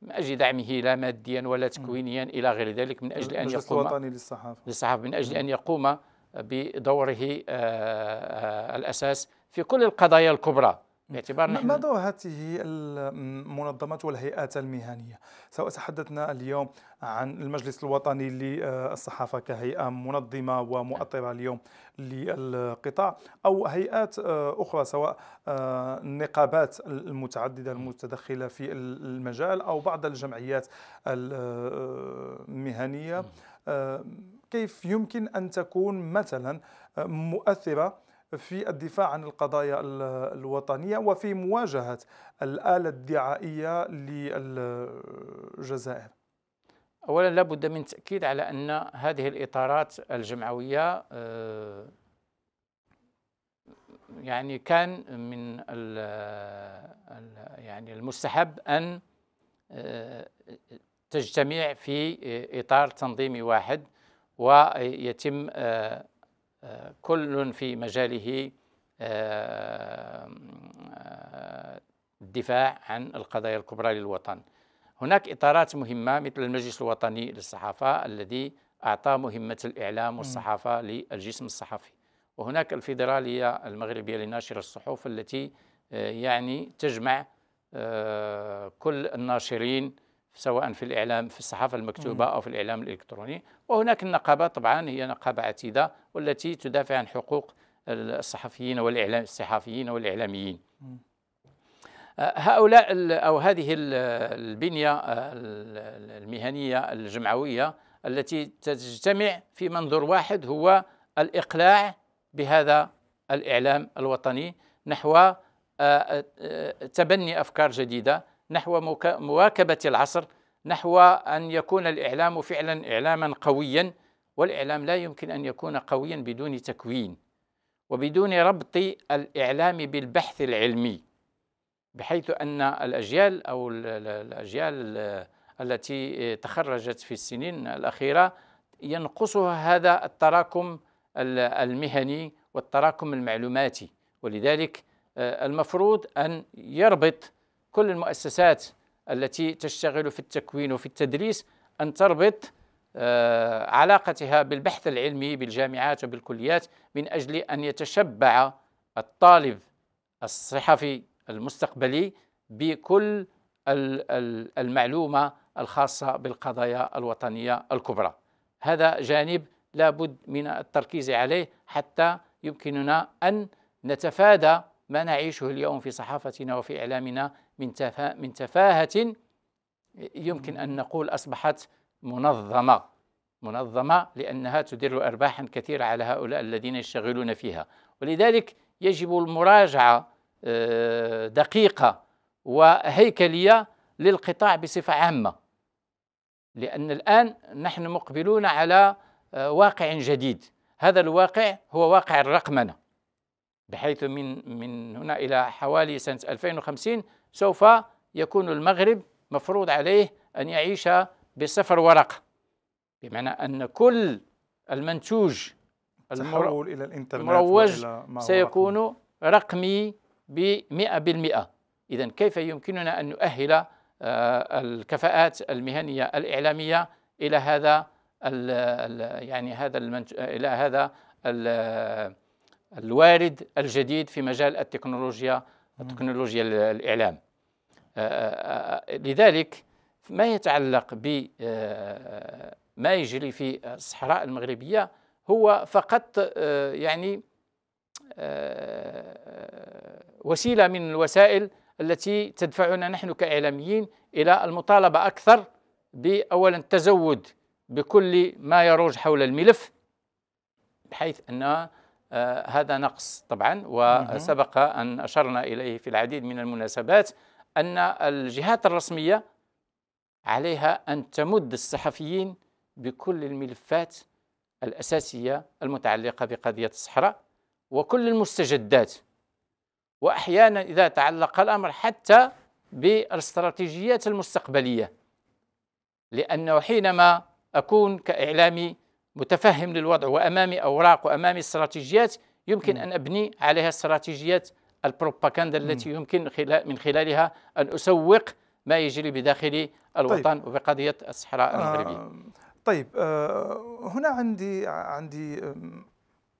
[SPEAKER 2] من أجل دعمه لا ماديا ولا تكوينيا إلى غير ذلك من أجل أن يقوم الوطني للصحافة للصحافة من أجل أن يقوم بدوره آه، آه، الأساس في كل القضايا الكبرى باعتبار نحن دور
[SPEAKER 1] هذه المنظمات والهيئات المهنيه سواء تحدثنا اليوم عن المجلس الوطني للصحافه كهيئه منظمه ومؤطره اليوم للقطاع او هيئات اخرى سواء النقابات المتعدده المتدخله في المجال او بعض الجمعيات المهنيه كيف يمكن ان تكون مثلا مؤثره في الدفاع عن القضايا الوطنية وفي مواجهة الآلة الدعائية للجزائر
[SPEAKER 2] أولا لابد من تأكيد على أن هذه الإطارات الجمعوية آه، يعني كان من يعني المستحب أن آه، تجتمع في إطار تنظيمي واحد ويتم آه، كل في مجاله الدفاع آه، آه، عن القضايا الكبرى للوطن هناك إطارات مهمة مثل المجلس الوطني للصحافة الذي أعطى مهمة الإعلام والصحافة للجسم الصحفي وهناك الفيدرالية المغربية لناشر الصحف التي آه، يعني تجمع كل الناشرين سواء في الإعلام في الصحافة المكتوبة أو في الإعلام الإلكتروني وهناك النقابة طبعا هي نقابة عتيدة والتي تدافع عن حقوق الصحفيين والإعلام الصحفيين والإعلاميين آه، هؤلاء أو هذه البنية آه، المهنية الجمعوية التي تجتمع في منظور واحد هو الإقلاع بهذا الإعلام الوطني نحو آه، تبني أفكار جديدة نحو مواكبة العصر نحو أن يكون الإعلام فعلا إعلاما قويا والإعلام لا يمكن أن يكون قويا بدون تكوين وبدون ربط الإعلام بالبحث العلمي بحيث أن الأجيال أو الأجيال التي تخرجت في السنين الأخيرة ينقصها هذا التراكم المهني والتراكم المعلوماتي ولذلك آه، المفروض أن يربط كل المؤسسات التي تشتغل في التكوين وفي التدريس أن تربط آه، علاقتها بالبحث العلمي بالجامعات وبالكليات من أجل أن يتشبع الطالب الصحفي المستقبلي بكل المعلومة الخاصة بالقضايا الوطنية الكبرى هذا جانب لا بد من التركيز عليه حتى يمكننا أن نتفادى ما نعيشه اليوم في صحافتنا وفي إعلامنا من تفا من تفاهة يمكن أن نقول أصبحت منظمة منظمة لأنها تدر أرباحا كثيرة على هؤلاء الذين يشتغلون فيها ولذلك يجب المراجعة آه، دقيقة وهيكلية للقطاع بصفة عامة لأن الآن نحن مقبلون على آه، واقع جديد هذا الواقع هو واقع الرقمنة بحيث من من هنا إلى حوالي سنة 2050 سوف يكون المغرب مفروض عليه أن يعيش بصفر ورقة بمعنى أن كل المنتوج المروج إلى الإنترنت المروج سيكون رقمي بمئة بالمئة إذا كيف يمكننا أن نؤهل آه، الكفاءات المهنية الإعلامية إلى هذا يعني هذا المنت... إلى هذا الوارد الجديد في مجال التكنولوجيا تكنولوجيا الاعلام آه، آه، آه، لذلك ما يتعلق ب ما يجري في الصحراء المغربيه هو فقط يعني وسيله من الوسائل التي تدفعنا نحن كاعلاميين الى المطالبه اكثر باولا التزود بكل ما يروج حول الملف بحيث ان آه، هذا نقص طبعا وسبق أن أشرنا إليه في العديد من المناسبات أن الجهات الرسمية عليها أن تمد الصحفيين بكل الملفات الأساسية المتعلقة بقضية الصحراء وكل المستجدات وأحيانا إذا تعلق الأمر حتى بالاستراتيجيات المستقبلية لأنه حينما أكون كإعلامي متفهم للوضع وامامي اوراق وامامي استراتيجيات يمكن ان ابني عليها استراتيجيات البروباغندا التي يمكن خلال من خلالها ان اسوق ما يجري بداخل الوطن طيب. وبقضيه الصحراء آه. المغربيه. آه
[SPEAKER 1] طيب آه هنا عندي عندي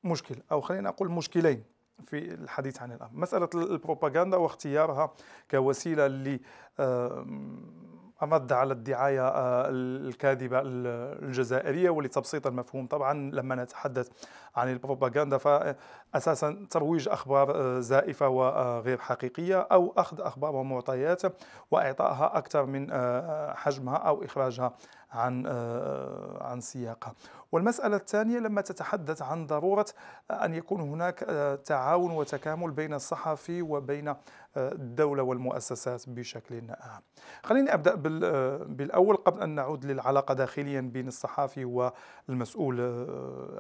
[SPEAKER 1] مشكل او خلينا نقول مشكلين في الحديث عن الامر، مساله البروباغندا واختيارها كوسيله ل أمد على الدعاية آه، الكاذبة الجزائرية ولتبسيط المفهوم طبعا لما نتحدث عن البروباغندا فأساسا ترويج أخبار آه، زائفة وغير آه، حقيقية أو أخذ أخبار ومعطيات وإعطائها أكثر من حجمها أو إخراجها عن آه، آه، عن سياقها والمسألة الثانية لما تتحدث عن ضرورة آه، أن يكون هناك تعاون وتكامل بين الصحفي وبين الدولة والمؤسسات بشكل عام خليني أبدأ بالأول قبل أن نعود للعلاقة داخليا بين الصحفي والمسؤول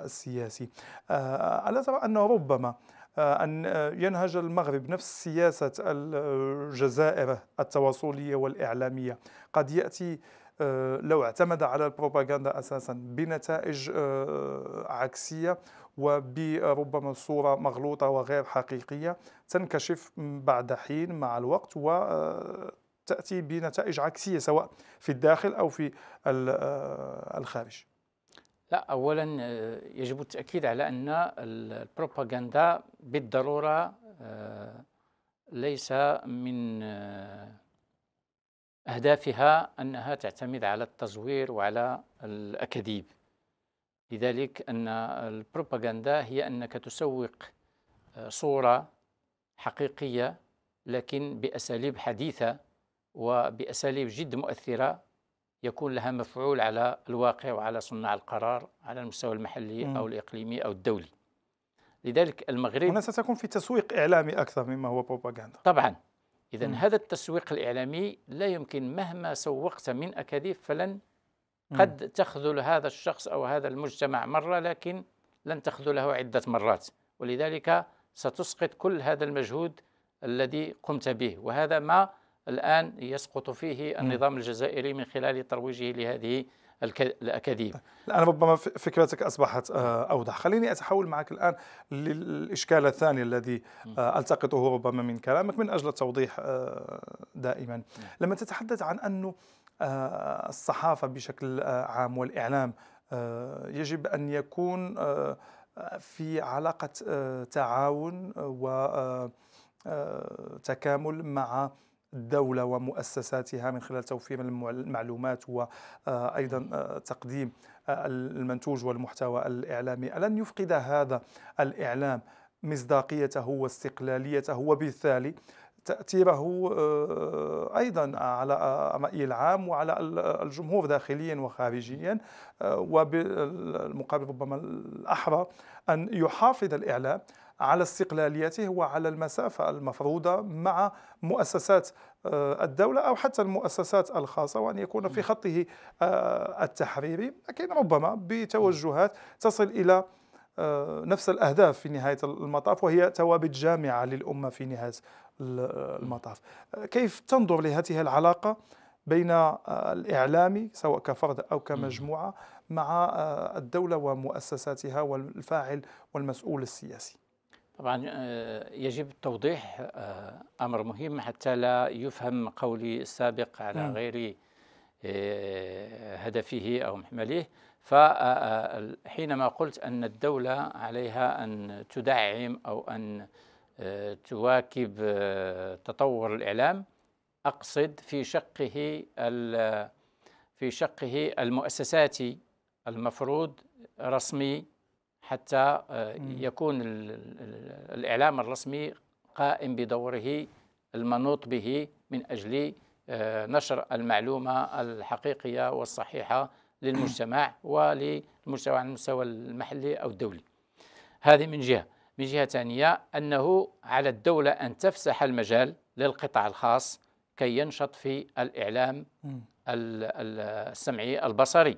[SPEAKER 1] السياسي ألا ترى أنه ربما أن ينهج المغرب نفس سياسة الجزائر التواصلية والإعلامية قد يأتي آه، لو اعتمد على البروباغندا اساسا بنتائج آه، عكسيه وبربما آه، صورة مغلوطة وغير حقيقية تنكشف بعد حين مع الوقت وتأتي بنتائج عكسية سواء في الداخل أو في الخارج
[SPEAKER 2] لا أولا يجب التأكيد على أن البروباغندا بالضرورة ليس من أهدافها أنها تعتمد على التزوير وعلى الأكاذيب لذلك أن البروباغندا هي أنك تسوق آه، صورة حقيقية لكن بأساليب حديثة وبأساليب جد مؤثرة يكون لها مفعول على الواقع وعلى صناع القرار على المستوى المحلي م. أو الإقليمي أو الدولي لذلك المغرب هنا ستكون
[SPEAKER 1] في تسويق إعلامي أكثر مما هو بروباغندا
[SPEAKER 2] طبعا إذا هذا التسويق الإعلامي لا يمكن مهما سوقت من أكاذيب فلن قد تخذل هذا الشخص أو هذا المجتمع مرة لكن لن تخذله عدة مرات ولذلك ستسقط كل هذا المجهود الذي قمت به وهذا ما الآن يسقط فيه النظام الجزائري من خلال ترويجه لهذه الأكاذيب
[SPEAKER 1] الآن ربما فكرتك أصبحت آه، أوضح خليني أتحول معك الآن للإشكال الثاني الذي آه، ألتقطه ربما من كلامك من أجل التوضيح آه، دائما لما تتحدث عن أنه الصحافة بشكل عام والإعلام يجب أن يكون في علاقة تعاون وتكامل مع الدولة ومؤسساتها من خلال توفير المعلومات وأيضا آه، تقديم آه، المنتوج والمحتوى الإعلامي ألن يفقد هذا الإعلام مصداقيته واستقلاليته وبالتالي تأثيره آه، أيضا على الرأي العام وعلى الجمهور داخليا وخارجيا وبالمقابل ربما الأحرى أن يحافظ الإعلام على استقلاليته وعلى المسافة المفروضة مع مؤسسات آه، الدولة أو حتى المؤسسات الخاصة وأن يكون في خطه آه، التحريري لكن ربما بتوجهات تصل إلى آه، نفس الأهداف في نهاية المطاف وهي توابت جامعة للأمة في نهاية المطاف كيف تنظر لهذه العلاقة بين الإعلامي سواء كفرد أو كمجموعة مع الدولة ومؤسساتها والفاعل والمسؤول السياسي
[SPEAKER 2] طبعا آه، يجب توضيح آه، امر مهم حتى لا يفهم قولي السابق على نعم. غير آه، هدفه او محمله فحينما قلت ان الدوله عليها ان تدعم او ان تواكب تطور الاعلام اقصد في شقه في شقه المؤسساتي المفروض رسمي حتى آه، يكون الإعلام الرسمي قائم بدوره المنوط به من أجل آه، نشر المعلومة الحقيقية والصحيحة للمجتمع وللمجتمع على المستوى المحلي أو الدولي هذه من جهة من جهة ثانية أنه على الدولة أن تفسح المجال للقطاع الخاص كي ينشط في الإعلام السمعي البصري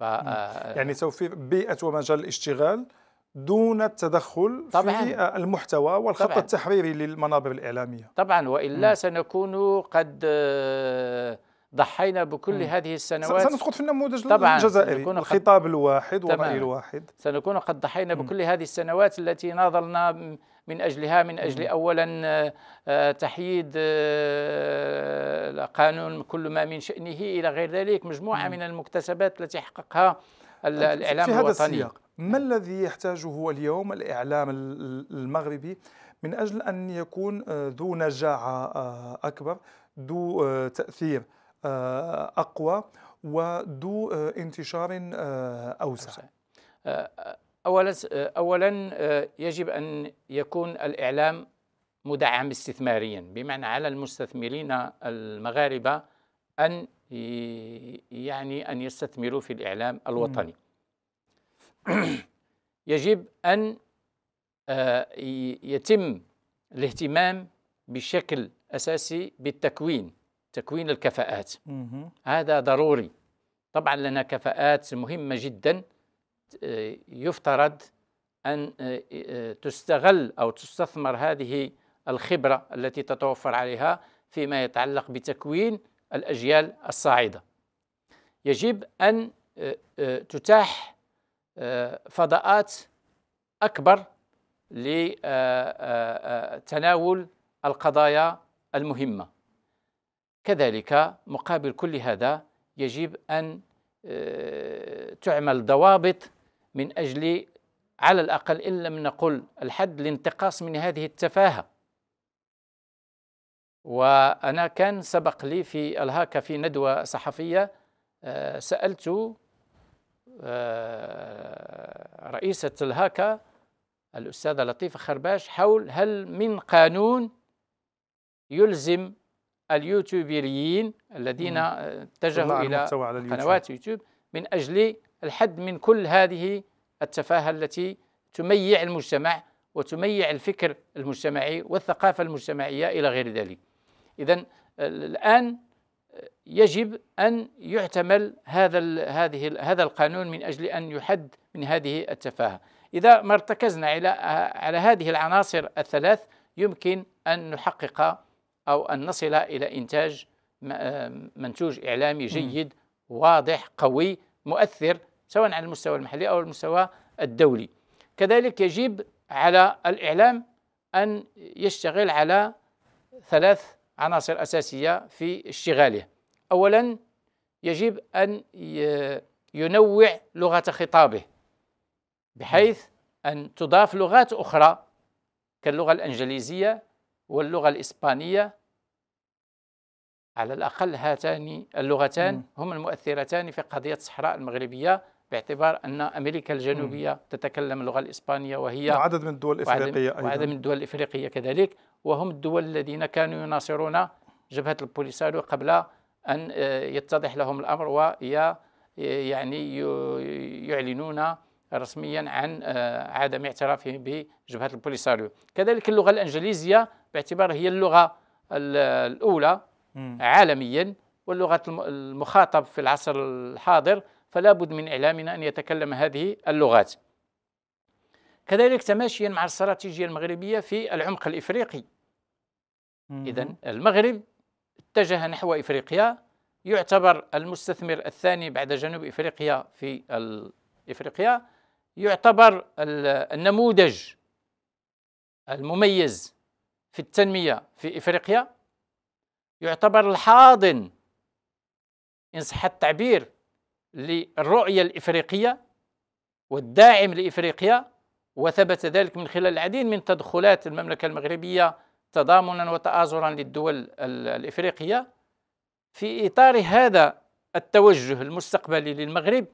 [SPEAKER 2] ف... آه، يعني
[SPEAKER 1] توفير بيئه ومجال الاشتغال دون التدخل طبعاً في المحتوى والخط طبعاً التحريري للمنابر الإعلامية
[SPEAKER 2] طبعا وإلا م. سنكون قد آه، ضحينا بكل م. هذه السنوات سنسقط في
[SPEAKER 1] النموذج طبعاً الجزائري الخطاب الواحد والرأي الواحد
[SPEAKER 2] سنكون قد ضحينا بكل هذه السنوات التي ناضلنا من أجلها من أجل أولا آه، آه، تحييد آه، قانون كل ما من شأنه إلى غير ذلك مجموعة من المكتسبات التي حققها طيب، الإعلام في هذا الوطني السياق
[SPEAKER 1] ما نعم. الذي يحتاجه اليوم الإعلام المغربي من أجل أن يكون ذو نجاعة أكبر ذو تأثير أقوى وذو انتشار أوسع
[SPEAKER 2] أولا آه، أولا آه، يجب أن يكون الإعلام مدعم استثماريا بمعنى على المستثمرين المغاربة أن يعني أن يستثمروا في الإعلام الوطني يجب أن آه، يتم الاهتمام بشكل أساسي بالتكوين تكوين الكفاءات هذا ضروري طبعا لنا كفاءات مهمة جدا يفترض أن آه، آه، تستغل أو تستثمر هذه الخبرة التي تتوفر عليها فيما يتعلق بتكوين الأجيال الصاعدة يجب أن آه، تتاح فضاءات أكبر لتناول القضايا المهمة كذلك مقابل كل هذا يجب أن تعمل ضوابط من أجل على الأقل إن لم نقل الحد الانتقاص من هذه التفاهة وأنا كان سبق لي في الهاكا في ندوة صحفية آه، سألت آه، رئيسة الهاكا الأستاذة لطيفة خرباش حول هل من قانون يلزم اليوتيوبيريين الذين آه، اتجهوا نعم، إلى قنوات يوتيوب من أجل الحد من كل هذه التفاهه التي تميع المجتمع وتميع الفكر المجتمعي والثقافه المجتمعيه الى غير ذلك. اذا آه، الان آه، يجب ان يعتمل هذا هذه هذا القانون من اجل ان يحد من هذه التفاهه. اذا ما ارتكزنا على آه، على هذه العناصر الثلاث يمكن ان نحقق او ان نصل الى انتاج منتوج اعلامي جيد واضح قوي مؤثر سواء على المستوى المحلي أو المستوى الدولي كذلك يجب على الإعلام أن يشتغل على ثلاث عناصر أساسية في اشتغاله أولا يجب أن ينوع لغة خطابه بحيث أن تضاف لغات أخرى كاللغة الإنجليزية واللغة الإسبانية على الأقل هاتان اللغتان هم المؤثرتان في قضية الصحراء المغربية باعتبار أن أمريكا الجنوبية تتكلم اللغة الإسبانية وهي عدد من الدول الإفريقية أيضا وعدد من الدول الإفريقية كذلك وهم الدول الذين كانوا يناصرون جبهة البوليساريو قبل أن آه، يتضح لهم الأمر ويا يعني يعلنون رسميا عن آه، عدم اعترافهم بجبهة البوليساريو كذلك اللغة الإنجليزية باعتبار هي اللغة الأولى عالميا واللغة المخاطب في العصر الحاضر فلا بد من إعلامنا أن يتكلم هذه اللغات كذلك تماشيا مع الاستراتيجية المغربية في العمق الإفريقي إذا المغرب اتجه نحو إفريقيا يعتبر المستثمر الثاني بعد جنوب إفريقيا في إفريقيا يعتبر النموذج المميز في التنمية في إفريقيا يعتبر الحاضن إن صح التعبير للرؤية الإفريقية والداعم لإفريقيا وثبت ذلك من خلال العديد من تدخلات المملكة المغربية تضامنا وتآزرا للدول الإفريقية في إطار هذا التوجه المستقبلي للمغرب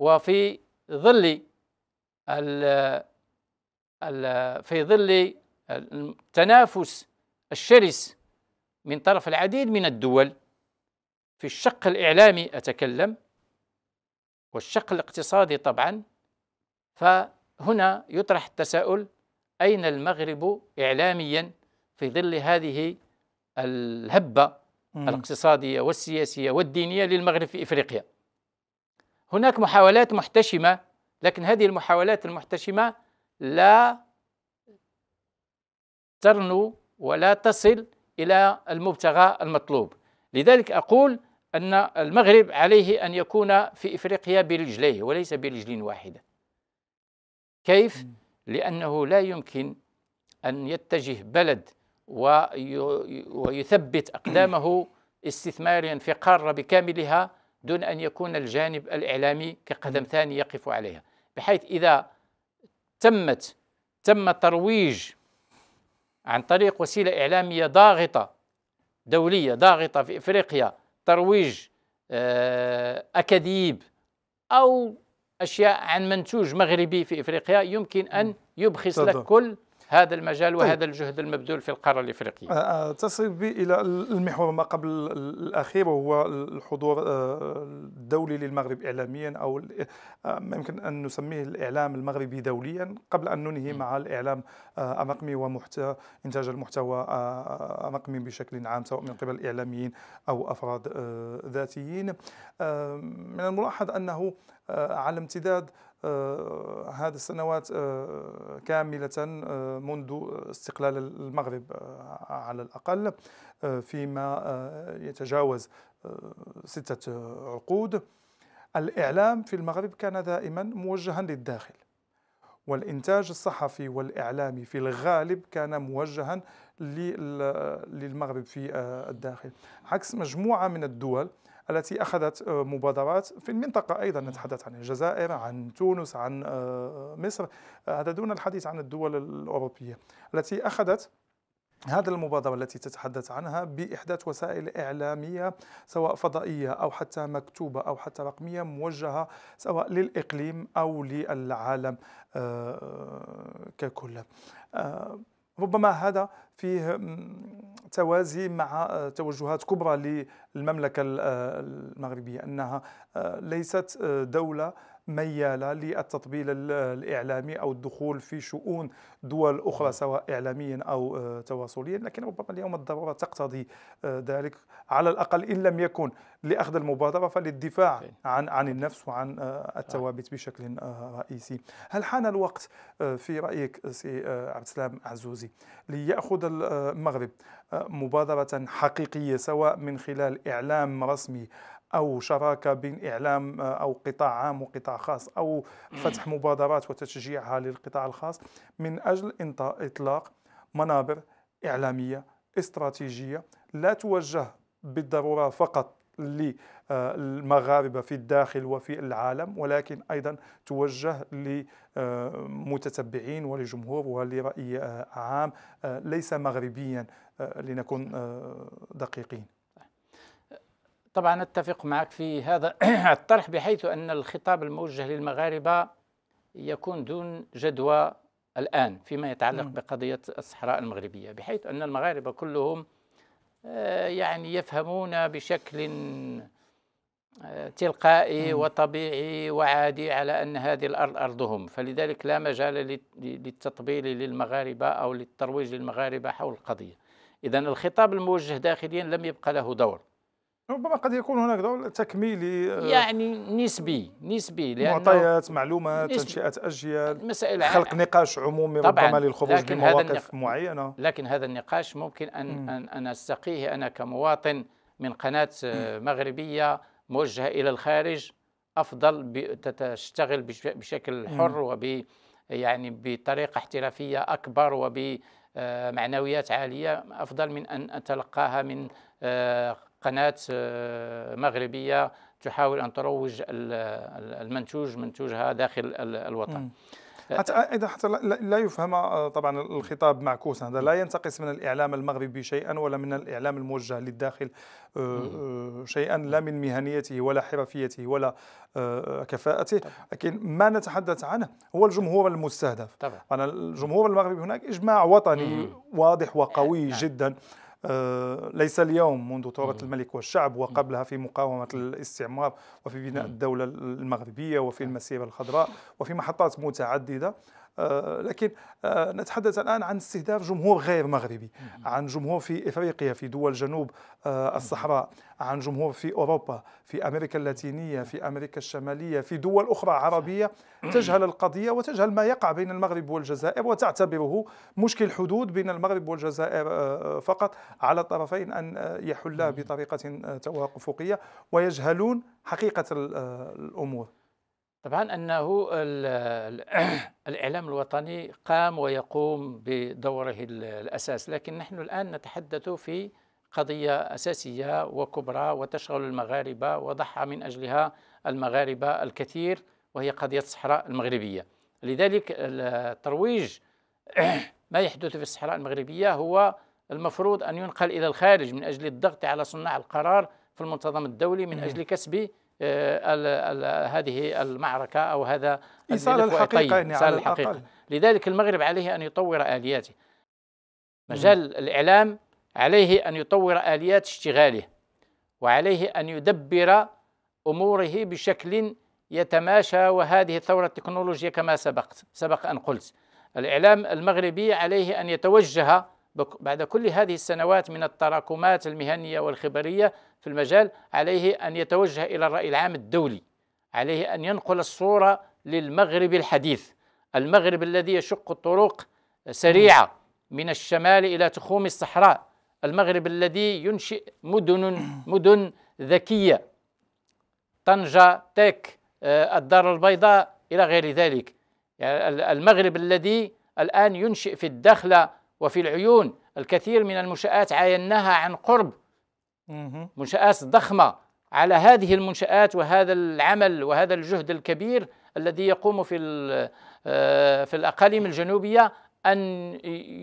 [SPEAKER 2] وفي ظل في ظل التنافس الشرس من طرف العديد من الدول في الشق الإعلامي أتكلم والشق الاقتصادي طبعا فهنا يطرح التساؤل أين المغرب إعلاميا في ظل هذه الهبة مم. الاقتصادية والسياسية والدينية للمغرب في إفريقيا هناك محاولات محتشمة لكن هذه المحاولات المحتشمة لا ترنو ولا تصل إلى المبتغى المطلوب لذلك أقول أن المغرب عليه أن يكون في إفريقيا برجليه وليس برجل واحدة كيف؟ لأنه لا يمكن أن يتجه بلد ويثبت أقدامه استثماريا في قارة بكاملها دون أن يكون الجانب الإعلامي كقدم ثاني يقف عليها بحيث إذا تمت تم ترويج عن طريق وسيلة إعلامية ضاغطة دولية ضاغطة في إفريقيا ترويج آه، اكاذيب او اشياء عن منتوج مغربي في افريقيا يمكن ان يبخس لك كل هذا المجال طيب. وهذا طيب. الجهد المبذول في القاره الافريقيه. آه،
[SPEAKER 1] آه، تصل بي الى المحور ما قبل الاخير وهو الحضور آه، الدولي للمغرب اعلاميا او يمكن ان نسميه الاعلام المغربي دوليا قبل ان ننهي مع الاعلام الرقمي ومحتوى انتاج المحتوى الرقمي بشكل عام سواء من قبل اعلاميين او افراد ذاتيين. من الملاحظ انه على امتداد هذه آه، السنوات آه، كاملة آه، منذ استقلال المغرب على الأقل فيما يتجاوز ستة عقود الإعلام في المغرب كان دائما موجها للداخل والإنتاج الصحفي والإعلامي في الغالب كان موجها للمغرب في الداخل عكس مجموعة من الدول التي أخذت آه، مبادرات في المنطقة أيضا نتحدث عن الجزائر عن تونس عن آه، مصر آه، هذا دون الحديث عن الدول الأوروبية التي أخذت هذا المبادرة التي تتحدث عنها بإحداث وسائل إعلامية سواء فضائية أو حتى مكتوبة أو حتى رقمية موجهة سواء للإقليم أو للعالم ككل ربما هذا فيه توازي مع آه، توجهات كبرى للمملكة آه، المغربية أنها آه، ليست دولة ميالة للتطبيل الإعلامي أو الدخول في شؤون دول أخرى نعم. سواء إعلاميا أو آه، تواصليا لكن ربما اليوم الضرورة تقتضي آه، ذلك على الأقل إن لم يكن لأخذ المبادرة فللدفاع عن عن النفس وعن آه، التوابت نعم. بشكل رئيسي هل حان الوقت في رأيك سي عبد السلام عزوزي ليأخذ المغرب مبادرة حقيقية سواء من خلال إعلام رسمي او شراكه بين اعلام آه، او قطاع عام وقطاع خاص او فتح مبادرات وتشجيعها للقطاع الخاص من اجل اطلاق منابر اعلاميه استراتيجيه لا توجه بالضروره فقط للمغاربة آه، في الداخل وفي العالم ولكن أيضا توجه لمتتبعين آه، ولجمهور ولرأي عام ليس مغربيا لنكون دقيقين
[SPEAKER 2] طبعا أتفق معك في هذا الطرح بحيث أن الخطاب الموجه للمغاربة يكون دون جدوى الآن فيما يتعلق نعم. بقضية الصحراء المغربية بحيث أن المغاربة كلهم آه، يعني يفهمون بشكل آه، تلقائي نعم. وطبيعي وعادي على أن هذه الأرض أرضهم فلذلك لا مجال للتطبيل للمغاربة أو للترويج للمغاربة حول القضية إذا الخطاب الموجه داخليا لم يبقى له دور
[SPEAKER 1] ربما قد يكون هناك دور تكميلي آه، يعني
[SPEAKER 2] نسبي نسبي لأن معطيات معلومات تنشئه اجيال مسائل خلق نقاش عمومي طبعا ربما للخروج بمواقف النق... معينه لكن هذا النقاش ممكن ان م. ان استقيه انا كمواطن من قناه آه، مغربيه موجهه الى الخارج افضل ب... تشتغل بشكل حر وب يعني بطريقه احترافيه اكبر وب آه، معنويات عاليه افضل من ان اتلقاها من قناة آه، مغربية تحاول أن تروج المنتوج منتوجها داخل الوطن
[SPEAKER 1] آه، حتى ايضا حتى لا يفهم آه، طبعا الخطاب معكوسا هذا لا ينتقص من الاعلام المغربي شيئا ولا من الاعلام الموجه للداخل شيئا لا من مهنيته ولا حرفيته ولا كفاءته لكن ما نتحدث عنه هو الجمهور المستهدف طبعا الجمهور المغربي هناك اجماع وطني واضح وقوي نعم. جدا آه، ليس اليوم منذ ثورة الملك والشعب وقبلها في مقاومة الاستعمار وفي بناء الدولة المغربية وفي المسيرة الخضراء وفي محطات متعددة آه، لكن آه، نتحدث الآن عن استهداف جمهور غير مغربي عن جمهور في إفريقيا في دول جنوب آه، الصحراء عن جمهور في أوروبا في أمريكا اللاتينية في أمريكا الشمالية في دول أخرى عربية تجهل القضية وتجهل ما يقع بين المغرب والجزائر وتعتبره مشكل حدود بين المغرب والجزائر فقط على الطرفين أن يحلا بطريقة توافقية ويجهلون حقيقة الأمور
[SPEAKER 2] طبعا أنه الإعلام الوطني قام ويقوم بدوره الأساس لكن نحن الآن نتحدث في قضية أساسية وكبرى وتشغل المغاربة وضحى من أجلها المغاربة الكثير وهي قضية الصحراء المغربية لذلك الترويج ما يحدث في الصحراء المغربية هو المفروض أن ينقل إلى الخارج من أجل الضغط على صناع القرار في المنتظم الدولي من أجل كسب آه، ال هذه المعركة أو هذا إيصال الحقيقة, يعني إيصال الحقيقة لذلك المغرب عليه أن يطور آلياته مجال م. الإعلام عليه أن يطور آليات اشتغاله وعليه أن يدبر أموره بشكل يتماشى وهذه الثورة التكنولوجية كما سبقت سبق أن قلت الإعلام المغربي عليه أن يتوجه بعد كل هذه السنوات من التراكمات المهنية والخبرية في المجال عليه أن يتوجه إلى الرأي العام الدولي عليه أن ينقل الصورة للمغرب الحديث المغرب الذي يشق الطرق سريعة من الشمال إلى تخوم الصحراء المغرب الذي ينشئ مدن مدن ذكية طنجة تك آه، الدار البيضاء إلى غير ذلك يعني المغرب الذي الآن ينشئ في الداخلة وفي العيون الكثير من المنشآت عايناها عن قرب منشآت ضخمة على هذه المنشآت وهذا العمل وهذا الجهد الكبير الذي يقوم في آه، في الأقاليم الجنوبية أن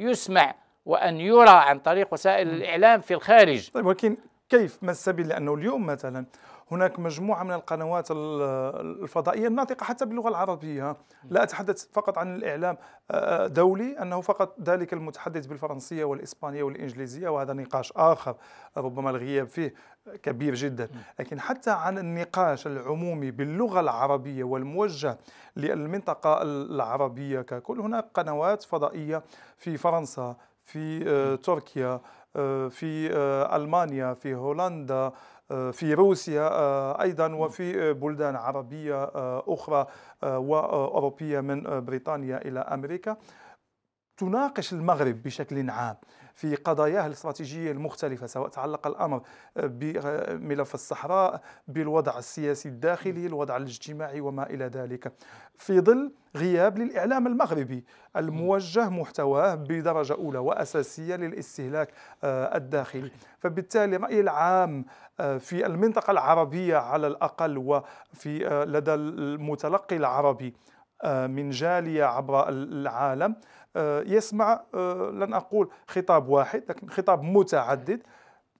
[SPEAKER 2] يسمع وأن يرى عن طريق وسائل الإعلام في الخارج طيب
[SPEAKER 1] ولكن كيف ما السبيل لأنه اليوم مثلا هناك مجموعة من القنوات الفضائية الناطقة حتى باللغة العربية لا أتحدث فقط عن الإعلام آه، آه، دولي أنه فقط ذلك المتحدث بالفرنسية والإسبانية والإنجليزية وهذا نقاش آخر ربما الغياب فيه كبير جدا لكن حتى عن النقاش العمومي باللغة العربية والموجه للمنطقة العربية ككل هناك قنوات فضائية في فرنسا في آه، تركيا في المانيا في هولندا في روسيا آه، ايضا وفي آه، بلدان عربيه آه، اخرى واوروبيه من بريطانيا الى امريكا تناقش المغرب بشكل عام في قضاياه الاستراتيجية المختلفة سواء تعلق الأمر بملف الصحراء بالوضع السياسي الداخلي الوضع الاجتماعي وما إلى ذلك في ظل غياب للإعلام المغربي الموجه محتواه بدرجة أولى وأساسية للاستهلاك آه، الداخلي فبالتالي الرأي العام آه، في المنطقة العربية على الأقل وفي آه، لدى المتلقي العربي من جالية عبر العالم آه، يسمع آه، لن أقول خطاب واحد لكن خطاب متعدد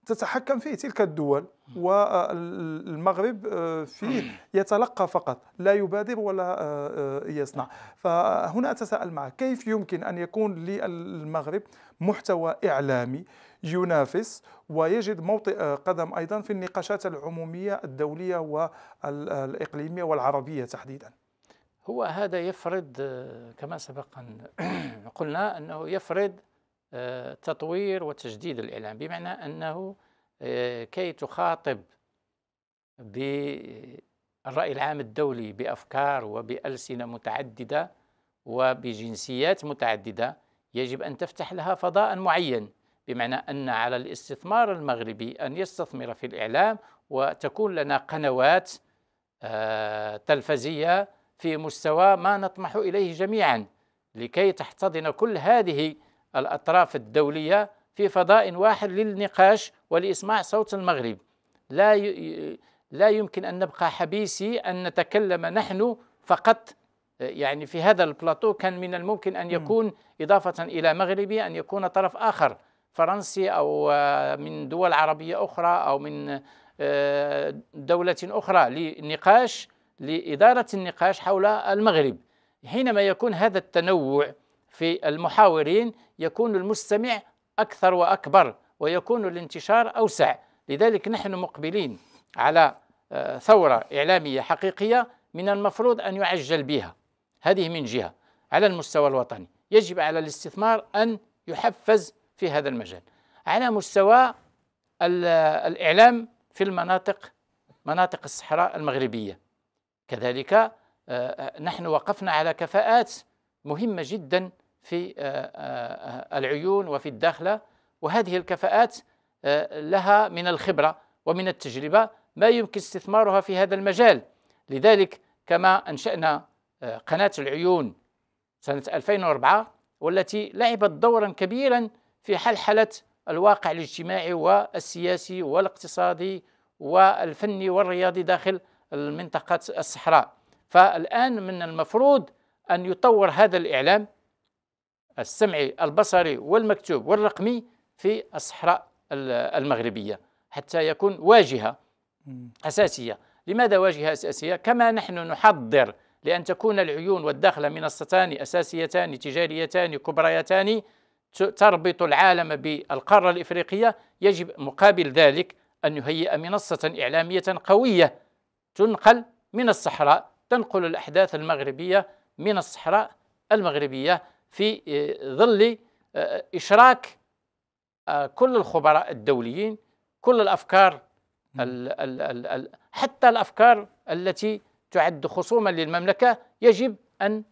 [SPEAKER 1] تتحكم فيه تلك الدول والمغرب آه، فيه يتلقى فقط لا يبادر ولا يصنع فهنا أتساءل معك كيف يمكن أن يكون للمغرب محتوى إعلامي ينافس ويجد موطئ قدم أيضا في النقاشات العمومية الدولية والإقليمية
[SPEAKER 2] والعربية تحديدا هو هذا يفرض آه، كما سبقا قلنا أنه يفرض آه، تطوير وتجديد الإعلام بمعنى أنه آه، كي تخاطب بالرأي العام الدولي بأفكار وبألسنة متعددة وبجنسيات متعددة يجب أن تفتح لها فضاء معين بمعنى أن على الاستثمار المغربي أن يستثمر في الإعلام وتكون لنا قنوات تلفزية في مستوى ما نطمح اليه جميعا لكي تحتضن كل هذه الاطراف الدوليه في فضاء واحد للنقاش ولاسماع صوت المغرب لا لا يمكن ان نبقى حبيسي ان نتكلم نحن فقط يعني في هذا البلاطو كان من الممكن ان يكون اضافه الى مغربي ان يكون طرف اخر فرنسي او من دول عربيه اخرى او من آه، دوله اخرى للنقاش لإدارة النقاش حول المغرب حينما يكون هذا التنوع في المحاورين يكون المستمع أكثر وأكبر ويكون الانتشار أوسع لذلك نحن مقبلين على آه، ثورة إعلامية حقيقية من المفروض أن يعجل بها هذه من جهة على المستوى الوطني يجب على الاستثمار أن يحفز في هذا المجال على مستوى آه، الإعلام في المناطق مناطق الصحراء المغربية كذلك آه، آه، نحن وقفنا على كفاءات مهمة جدا في آه، العيون وفي الداخلة وهذه الكفاءات لها من الخبرة ومن التجربة ما يمكن استثمارها في هذا المجال لذلك كما أنشأنا قناة العيون سنة 2004 والتي لعبت دورا كبيرا في حلحلة الواقع الاجتماعي والسياسي والاقتصادي والفني والرياضي داخل المنطقة الصحراء فالآن من المفروض أن يطور هذا الإعلام السمعي البصري والمكتوب والرقمي في الصحراء المغربية حتى يكون واجهة أساسية لماذا واجهة أساسية؟ كما نحن نحضر لأن تكون العيون والداخلة منصتان أساسيتان تجاريتان كبريتان تربط العالم بالقارة الإفريقية يجب مقابل ذلك أن يهيئ منصة إعلامية قوية تنقل من الصحراء تنقل الأحداث المغربية من الصحراء المغربية في آه، ظل آه، إشراك آه، كل الخبراء الدوليين كل الأفكار الـ الـ الـ الـ حتى الأفكار التي تعد خصوما للمملكة يجب أن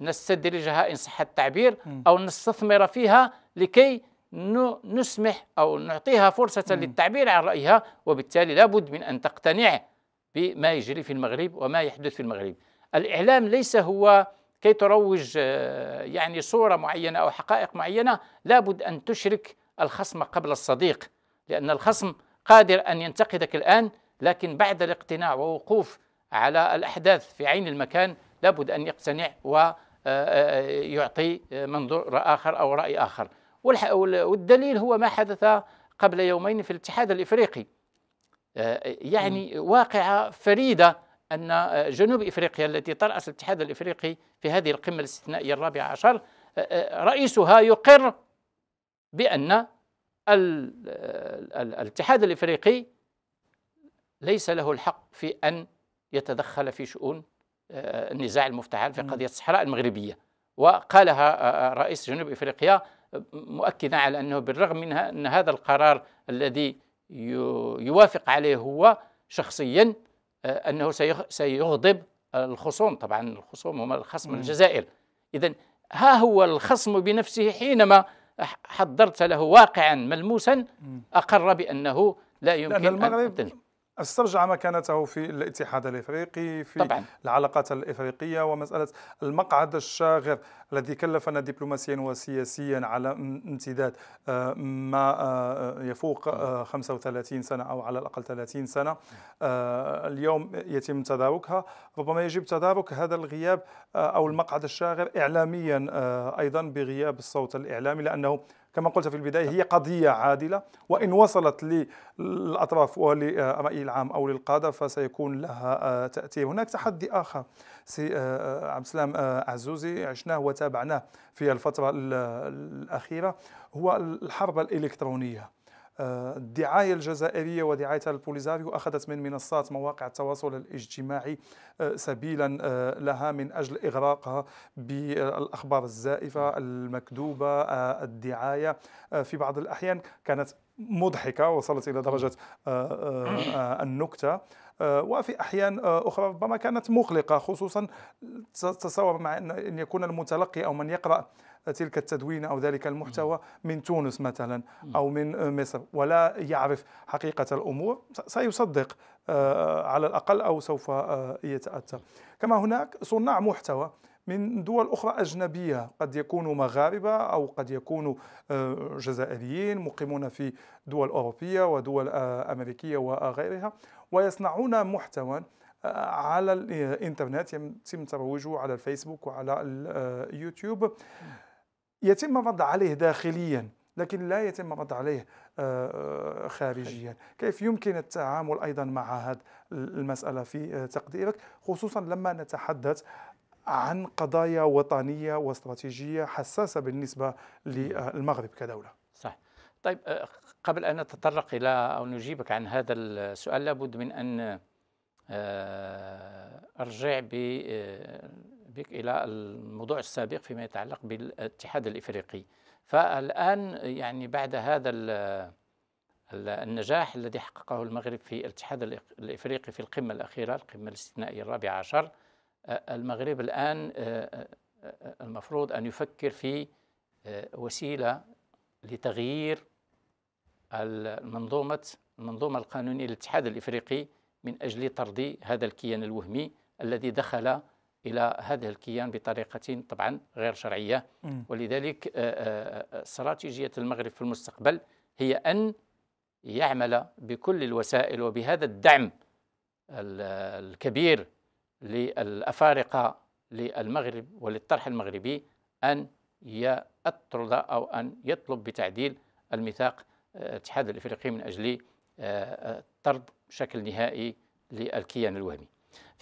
[SPEAKER 2] نستدرجها إن صح التعبير أو نستثمر فيها لكي نسمح أو نعطيها فرصة للتعبير عن رأيها وبالتالي لابد من أن تقتنع بما يجري في المغرب وما يحدث في المغرب الإعلام ليس هو كي تروج آه، يعني صورة معينة أو حقائق معينة لابد أن تشرك الخصم قبل الصديق لأن الخصم قادر أن ينتقدك الآن لكن بعد الاقتناع ووقوف على الأحداث في عين المكان لابد أن يقتنع ويعطي آه، آه، منظور آخر أو رأي آخر والدليل هو ما حدث قبل يومين في الاتحاد الإفريقي آه، يعني واقعة فريدة أن آه، جنوب إفريقيا التي ترأس الاتحاد الإفريقي في هذه القمة الاستثنائية الرابعة عشر آه، رئيسها يقر بأن الاتحاد الإفريقي ليس له الحق في أن يتدخل في شؤون النزاع المفتعل في قضية الصحراء المغربية وقالها رئيس جنوب إفريقيا مؤكدا على أنه بالرغم من أن هذا القرار الذي يوافق عليه هو شخصيا آه، انه سيغضب الخصوم طبعا الخصوم هم الخصم الجزائر اذا ها هو الخصم بنفسه حينما حضرت له واقعا ملموسا اقر بانه لا يمكن لأن المغرب
[SPEAKER 1] أن استرجع مكانته في الاتحاد الافريقي في طبعا. العلاقات الافريقيه ومساله المقعد الشاغر الذي كلفنا دبلوماسيا وسياسيا على امتداد آه، ما آه، يفوق 35 آه، سنه او على الاقل 30 سنه اليوم يتم تداركها ربما يجب تدارك هذا الغياب او المقعد الشاغر اعلاميا ايضا بغياب الصوت الاعلامي لانه كما قلت في البداية هي قضية عادلة وإن وصلت للأطراف ولرأي العام أو للقادة فسيكون لها آه، تأثير هناك تحدي آخر سي آه، آه، عبد السلام عزوزي عشناه وتابعناه في الفترة الأخيرة هو الحرب الإلكترونية الدعاية الجزائرية ودعاية البوليزاريو أخذت من منصات مواقع التواصل الاجتماعي آه، سبيلا آه، لها من أجل إغراقها بالأخبار الزائفة نعم. المكذوبة آه، الدعاية في بعض الأحيان كانت مضحكة وصلت إلى درجة النكتة وفي أحيان أخرى ربما كانت مقلقة خصوصا تتصور مع أن يكون المتلقي أو من يقرأ تلك التدوينه او ذلك المحتوى من تونس مثلا او من آه، مصر ولا يعرف حقيقه الامور سيصدق آه، على الاقل او سوف آه، يتاثر كما هناك صناع محتوى من دول أخرى أجنبية قد يكونوا مغاربة أو قد يكونوا جزائريين مقيمون في دول أوروبية ودول أمريكية وغيرها ويصنعون محتوى على الإنترنت يتم ترويجه على الفيسبوك وعلى اليوتيوب يتم الرد عليه داخليا لكن لا يتم الرد عليه آه، آه، خارجيا كيف يمكن التعامل أيضا مع هذه المسألة في آه، تقديرك خصوصا لما نتحدث عن قضايا وطنية واستراتيجية حساسة بالنسبة للمغرب كدولة
[SPEAKER 2] صح طيب قبل أن نتطرق إلى أو نجيبك عن هذا السؤال لابد من أن أرجع ب بك إلى الموضوع السابق فيما يتعلق بالاتحاد الإفريقي فالآن يعني بعد هذا النجاح الذي حققه المغرب في الاتحاد الإفريقي في القمة الأخيرة القمة الاستثنائية الرابعة عشر آه، المغرب الآن آه، آه، المفروض أن يفكر في وسيلة لتغيير المنظومة المنظومة القانونية للاتحاد الإفريقي من أجل طرد هذا الكيان الوهمي الذي دخل الى هذا الكيان بطريقه طبعا غير شرعيه ولذلك آه، آه، آه، استراتيجيه المغرب في المستقبل هي ان يعمل بكل الوسائل وبهذا الدعم الكبير للافارقه للمغرب وللطرح المغربي ان يطرد او ان يطلب بتعديل الميثاق الاتحاد الافريقي من اجل طرد بشكل نهائي للكيان الوهمي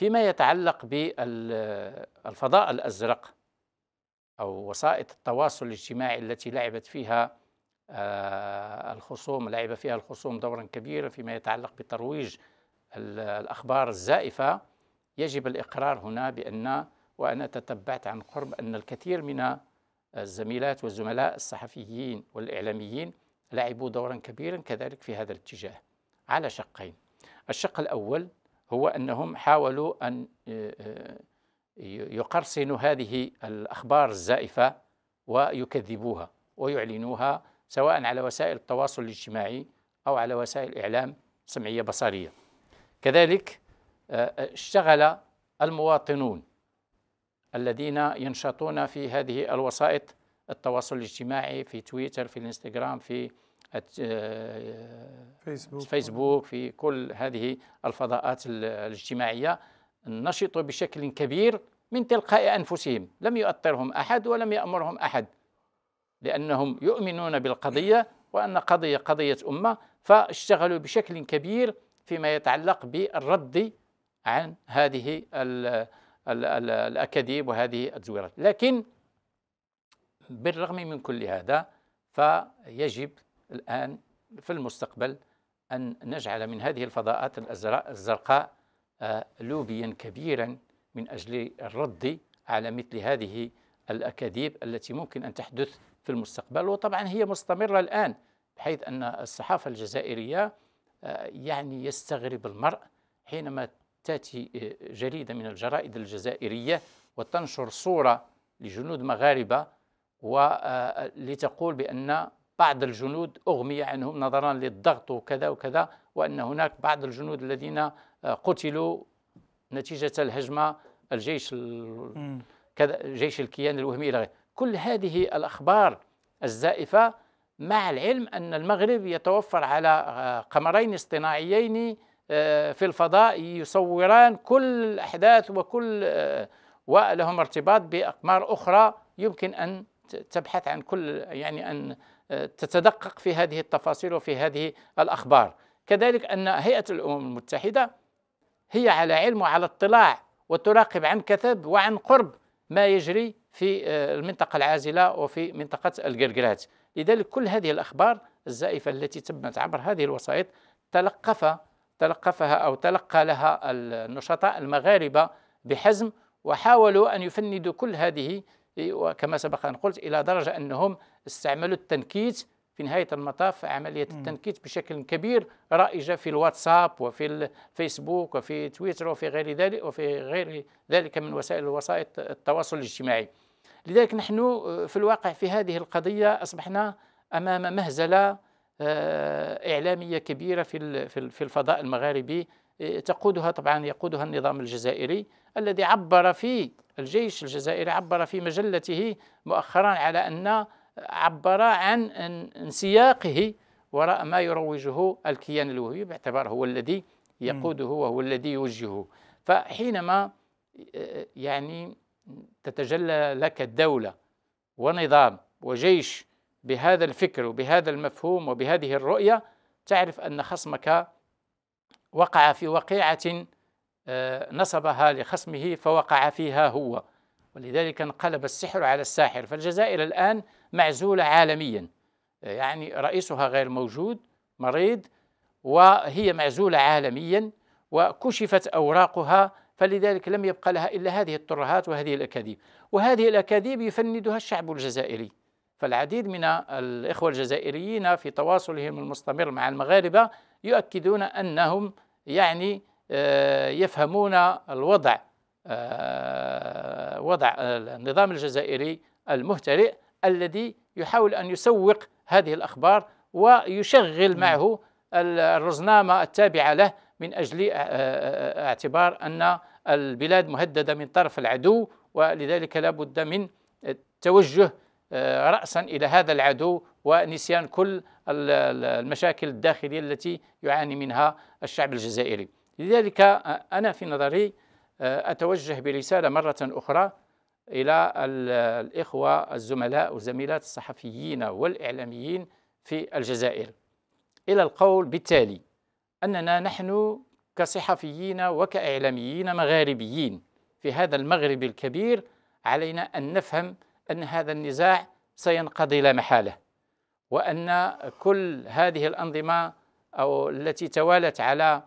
[SPEAKER 2] فيما يتعلق بالفضاء الأزرق أو وسائط التواصل الاجتماعي التي لعبت فيها آه، الخصوم لعب فيها الخصوم دورا كبيرا فيما يتعلق بترويج الأخبار الزائفة يجب الإقرار هنا بأن وأنا تتبعت عن قرب أن الكثير من الزميلات والزملاء الصحفيين والإعلاميين لعبوا دورا كبيرا كذلك في هذا الاتجاه على شقين الشق الأول هو أنهم حاولوا أن آه، آه، يقرصنوا هذه الأخبار الزائفة ويكذبوها ويعلنوها سواء على وسائل التواصل الاجتماعي أو على وسائل إعلام سمعية بصرية كذلك آه، اشتغل المواطنون الذين ينشطون في هذه الوسائط التواصل الاجتماعي في تويتر في الانستغرام في فيسبوك. فيسبوك آه، آه، في كل هذه الفضاءات الاجتماعية نشط بشكل كبير من تلقاء أنفسهم لم يؤثرهم أحد ولم يأمرهم أحد لأنهم يؤمنون بالقضية وأن قضية قضية أمة فاشتغلوا بشكل كبير فيما يتعلق بالرد عن هذه ال الأكاذيب وهذه التزويرات لكن بالرغم من كل هذا فيجب الآن في المستقبل أن نجعل من هذه الفضاءات الزرقاء آه، لوبيا كبيرا من أجل الرد على مثل هذه الأكاذيب التي ممكن أن تحدث في المستقبل وطبعا هي مستمرة الآن بحيث أن الصحافة الجزائرية آه، يعني يستغرب المرء حينما تأتي آه، جريدة من الجرائد الجزائرية وتنشر صورة لجنود مغاربة ولتقول بأن بعض الجنود أغمي عنهم نظرا للضغط وكذا وكذا وأن هناك بعض الجنود الذين آه، قتلوا نتيجة الهجمة الجيش كذا جيش الكيان الوهمي إلى غيره كل هذه الأخبار الزائفة مع العلم أن المغرب يتوفر على آه، قمرين اصطناعيين آه، في الفضاء يصوران كل الأحداث وكل ولهم ارتباط بأقمار أخرى يمكن أن تبحث عن كل يعني أن تتدقق في هذه التفاصيل وفي هذه الأخبار كذلك أن هيئة الأمم المتحدة هي على علم وعلى اطلاع وتراقب عن كثب وعن قرب ما يجري في آه، المنطقة العازلة وفي منطقة القرقرات لذلك كل هذه الأخبار الزائفة التي تمت عبر هذه الوسائط تلقف تلقفها أو تلقى لها النشطاء المغاربة بحزم وحاولوا أن يفندوا كل هذه وكما سبق أن قلت إلى درجة أنهم استعملوا التنكيت في نهاية المطاف عملية التنكيت بشكل كبير رائجة في الواتساب وفي الفيسبوك وفي تويتر وفي غير ذلك وفي غير ذلك من وسائل وسائل التواصل الاجتماعي لذلك نحن آه، في الواقع في هذه القضية أصبحنا أمام مهزلة آه، إعلامية كبيرة في في الفضاء المغاربي آه، تقودها طبعا يقودها النظام الجزائري الذي عبر في الجيش الجزائري عبر في مجلته مؤخرا على أن آه، عبر عن انسياقه وراء ما يروجه الكيان الوهمي باعتبار هو الذي يقوده وهو الذي يوجهه فحينما آه، آه، يعني تتجلى لك الدولة ونظام وجيش بهذا الفكر وبهذا المفهوم وبهذه الرؤية تعرف أن خصمك وقع في وقيعة آه، نصبها لخصمه فوقع فيها هو ولذلك انقلب السحر على الساحر فالجزائر الآن معزولة عالميا آه، يعني رئيسها غير موجود مريض وهي معزولة عالميا وكشفت أوراقها فلذلك لم يبقى لها إلا هذه الترهات وهذه الأكاذيب وهذه الأكاذيب يفندها الشعب الجزائري فالعديد من الإخوة الجزائريين في تواصلهم المستمر مع المغاربة يؤكدون أنهم يعني آه، يفهمون الوضع آه، وضع النظام الجزائري المهترئ الذي يحاول أن يسوق هذه الأخبار ويشغل نعم. معه الرزنامة التابعة له من أجل آه، اعتبار أن البلاد مهددة من طرف العدو ولذلك لا بد من التوجه رأسا إلى هذا العدو ونسيان كل المشاكل الداخلية التي يعاني منها الشعب الجزائري لذلك أنا في نظري أتوجه برسالة مرة أخرى إلى الإخوة الزملاء والزميلات الصحفيين والإعلاميين في الجزائر إلى القول بالتالي أننا نحن كصحفيين وكإعلاميين مغاربيين في هذا المغرب الكبير علينا أن نفهم أن هذا النزاع سينقضي لا محالة وأن كل هذه الأنظمة أو التي توالت على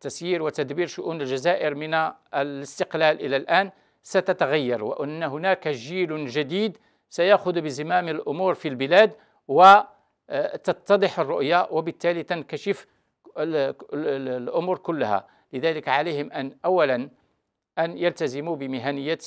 [SPEAKER 2] تسيير وتدبير شؤون الجزائر من الاستقلال إلى الآن ستتغير وأن هناك جيل جديد سيأخذ بزمام الأمور في البلاد وتتضح الرؤية وبالتالي تنكشف الأمور كلها لذلك عليهم أن أولا أن يلتزموا بمهنية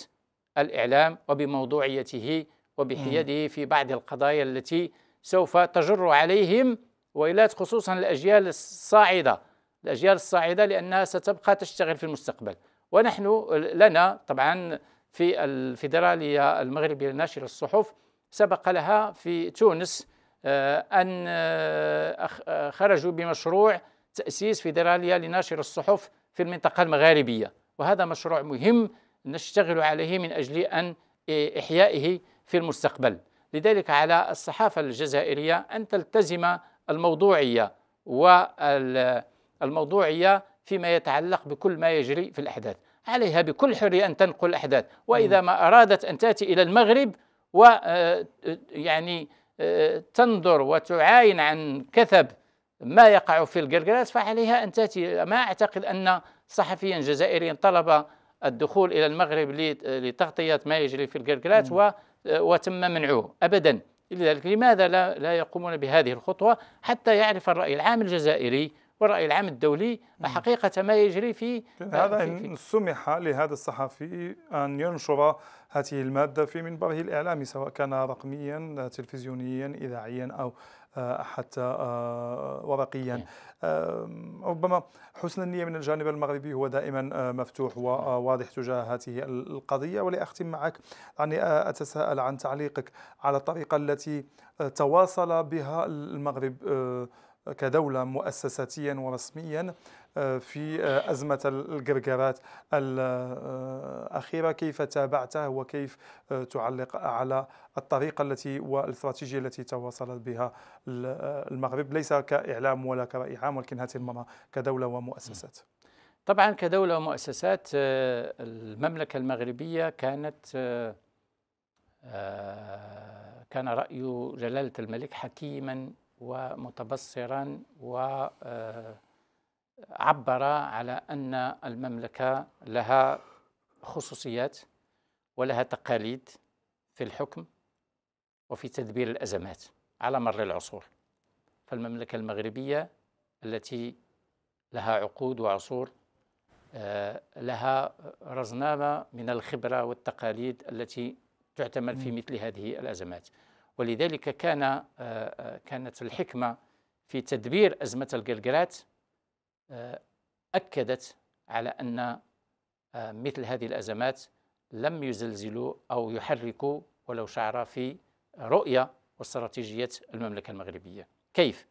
[SPEAKER 2] الإعلام وبموضوعيته وبحياده في بعض القضايا التي سوف تجر عليهم ويلات خصوصا الأجيال الصاعدة الأجيال الصاعدة لأنها ستبقى تشتغل في المستقبل ونحن لنا طبعا في الفيدرالية المغربية لناشر الصحف سبق لها في تونس آه، أن آه، آه، خرجوا بمشروع تأسيس فيدرالية لناشر الصحف في المنطقة المغاربية وهذا مشروع مهم نشتغل عليه من أجل أن إحيائه في المستقبل لذلك على الصحافة الجزائرية أن تلتزم الموضوعية وال الموضوعية فيما يتعلق بكل ما يجري في الأحداث عليها بكل حرية أن تنقل الأحداث وإذا ما أرادت أن تأتي إلى المغرب و آه، آه، يعني آه، تنظر وتعاين عن كثب ما يقع في القرقراس فعليها أن تأتي ما أعتقد أن صحفيا جزائريا طلب الدخول إلى المغرب لتغطية ما يجري في القرقرات وتم منعه أبدا لذلك لماذا لا, لا يقومون بهذه الخطوة حتى يعرف الرأي العام الجزائري والرأي العام الدولي حقيقة ما يجري في هذا إن
[SPEAKER 1] سمح لهذا الصحفي أن ينشر هذه المادة في منبره الإعلامي سواء كان رقميا تلفزيونيا إذاعيا أو آه، حتى آه، ورقيا إيه. ربما حسن النية من الجانب المغربي هو دائما آه، مفتوح وواضح تجاه هذه القضية ولأختم معك يعني أتساءل عن تعليقك على الطريقة التي تواصل بها المغرب كدولة مؤسساتيا ورسميا آه، في آه، أزمة القرقرات الأخيرة كيف تابعته وكيف آه، تعلق على الطريقة التي والاستراتيجية التي تواصلت بها المغرب ليس كإعلام ولا كرأي
[SPEAKER 2] عام ولكن هذه المرة كدولة ومؤسسات طبعا كدولة ومؤسسات المملكة المغربية كانت كان رأي جلالة الملك حكيما ومتبصرا وعبر آه، على أن المملكة لها خصوصيات ولها تقاليد في الحكم وفي تدبير الأزمات على مر العصور فالمملكة المغربية التي لها عقود وعصور آه، لها رزنامة من الخبرة والتقاليد التي تعتمد في مثل هذه الأزمات ولذلك كان آه، آه، كانت الحكمة في تدبير أزمة الجلجلات آه، أكدت على أن مثل هذه الأزمات لم يزلزلوا أو يحركوا ولو شعر في رؤية واستراتيجية المملكة المغربية كيف؟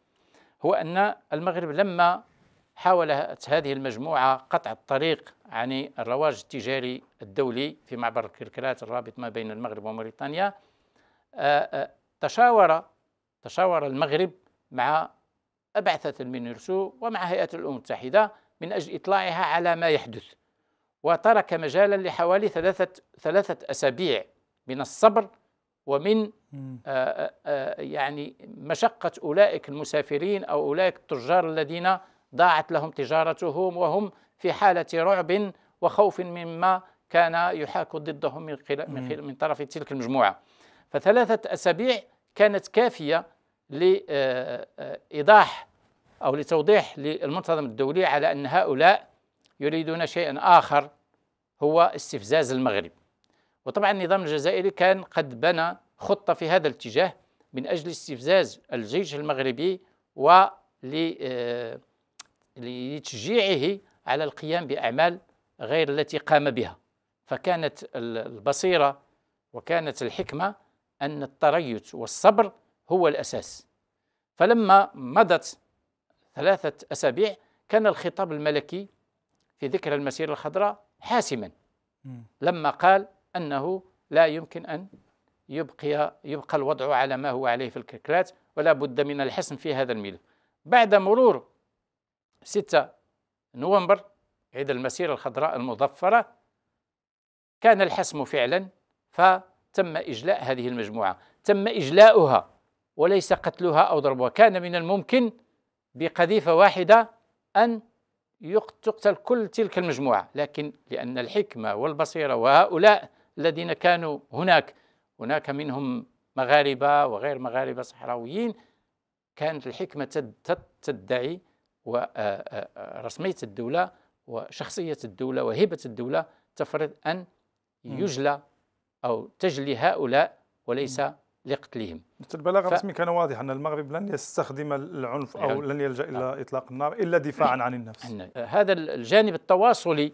[SPEAKER 2] هو أن المغرب لما حاولت هذه المجموعة قطع الطريق عن الرواج التجاري الدولي في معبر الكركرات الرابط ما بين المغرب وموريتانيا تشاور تشاور المغرب مع أبعثة المينيرسو ومع هيئة الأمم المتحدة من أجل إطلاعها على ما يحدث وترك مجالا لحوالي ثلاثة ثلاثة أسابيع من الصبر ومن آآ آآ آه، آه، آه، يعني مشقة أولئك المسافرين أو أولئك التجار الذين ضاعت لهم تجارتهم وهم في حالة رعب وخوف مما كان يحاك ضدهم من, من طرف تلك المجموعة فثلاثة أسابيع كانت كافية لإيضاح آه، آه، أو لتوضيح للمنتظم الدولي على أن هؤلاء يريدون شيئا آخر هو استفزاز المغرب وطبعا النظام الجزائري كان قد بنى خطة في هذا الاتجاه من أجل استفزاز الجيش المغربي و آه، لتشجيعه على القيام بأعمال غير التي قام بها فكانت البصيرة وكانت الحكمة أن التريث والصبر هو الأساس فلما مضت ثلاثة أسابيع كان الخطاب الملكي في ذكر المسيرة الخضراء حاسما لما قال أنه لا يمكن أن يبقي يبقى الوضع على ما هو عليه في الكركلات ولا بد من الحسم في هذا الملف بعد مرور 6 نوفمبر عيد المسيرة الخضراء المظفرة كان الحسم فعلا ف تم إجلاء هذه المجموعة تم إجلاؤها وليس قتلها أو ضربها كان من الممكن بقذيفة واحدة أن تقتل كل تلك المجموعة لكن لأن الحكمة والبصيرة وهؤلاء الذين كانوا هناك هناك منهم مغاربة وغير مغاربة صحراويين كانت الحكمة تدعي ورسمية الدولة وشخصية الدولة وهبة الدولة تفرض أن يجلى أو تجلي هؤلاء وليس لقتلهم
[SPEAKER 1] البلاغة ف... الرسمي كان واضح أن المغرب لن يستخدم العنف أو يعني لن يلجأ إلى آه. إطلاق
[SPEAKER 2] النار إلا دفاعا عن النفس هذا الجانب التواصلي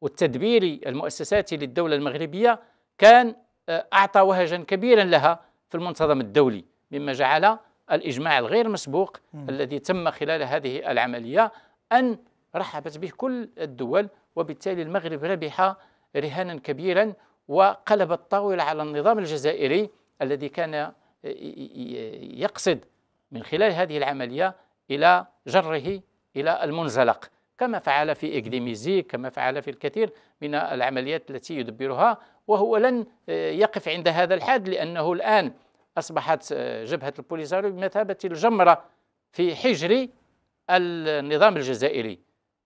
[SPEAKER 2] والتدبيري المؤسساتي للدولة المغربية كان آه، أعطى وهجا كبيرا لها في المنتظم الدولي مما جعل الإجماع الغير مسبوق م. الذي تم خلال هذه العملية أن رحبت به كل الدول وبالتالي المغرب ربح رهانا كبيرا وقلب الطاولة على النظام الجزائري الذي كان يقصد من خلال هذه العملية إلى جره إلى المنزلق كما فعل في إكديميزي كما فعل في الكثير من العمليات التي يدبرها وهو لن يقف عند هذا الحد لأنه الآن أصبحت جبهة البوليزاريو بمثابة الجمرة في حجر النظام الجزائري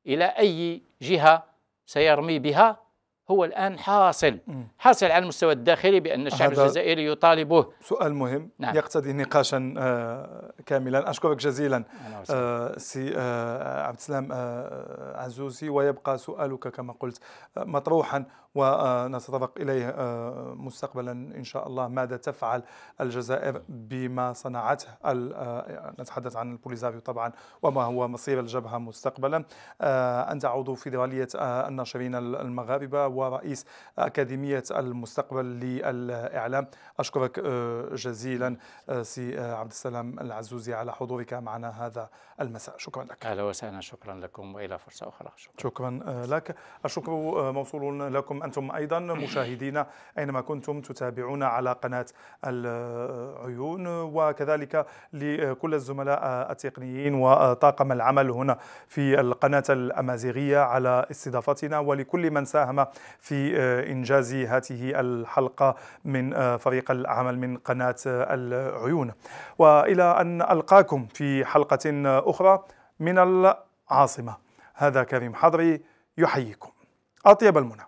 [SPEAKER 2] إلى أي جهة سيرمي بها هو الآن حاصل حاصل على المستوى الداخلي بأن الشعب الجزائري يطالبه سؤال
[SPEAKER 1] مهم نعم. يقتضي نقاشا آه، كاملا أشكرك جزيلا آه، سي آه، عبد السلام عزوزي ويبقى سؤالك كما قلت مطروحا ونتطرق إليه آه، مستقبلا إن شاء الله ماذا تفعل الجزائر بما صنعته آه، يعني نتحدث عن البوليزاريو طبعا وما هو مصير الجبهة مستقبلا آه، أنت عضو فيدرالية الناشرين المغاربة ورئيس أكاديمية المستقبل للإعلام أشكرك جزيلا سي عبد السلام العزوزي على حضورك معنا هذا المساء شكرا لك
[SPEAKER 2] أهلا وسهلا شكرا لكم وإلى فرصة أخرى شكرا,
[SPEAKER 1] شكرا لك الشكر موصول لكم أنتم أيضا مشاهدينا أينما كنتم تتابعون على قناة العيون وكذلك لكل الزملاء التقنيين وطاقم العمل هنا في القناة الأمازيغية على استضافتنا ولكل من ساهم في إنجاز هذه الحلقة من فريق العمل من قناة العيون وإلى أن ألقاكم في حلقة أخرى من العاصمة هذا كريم حضري يحييكم أطيب المنى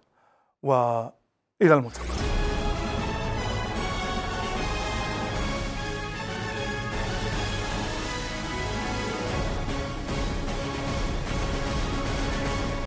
[SPEAKER 1] والى الملتقى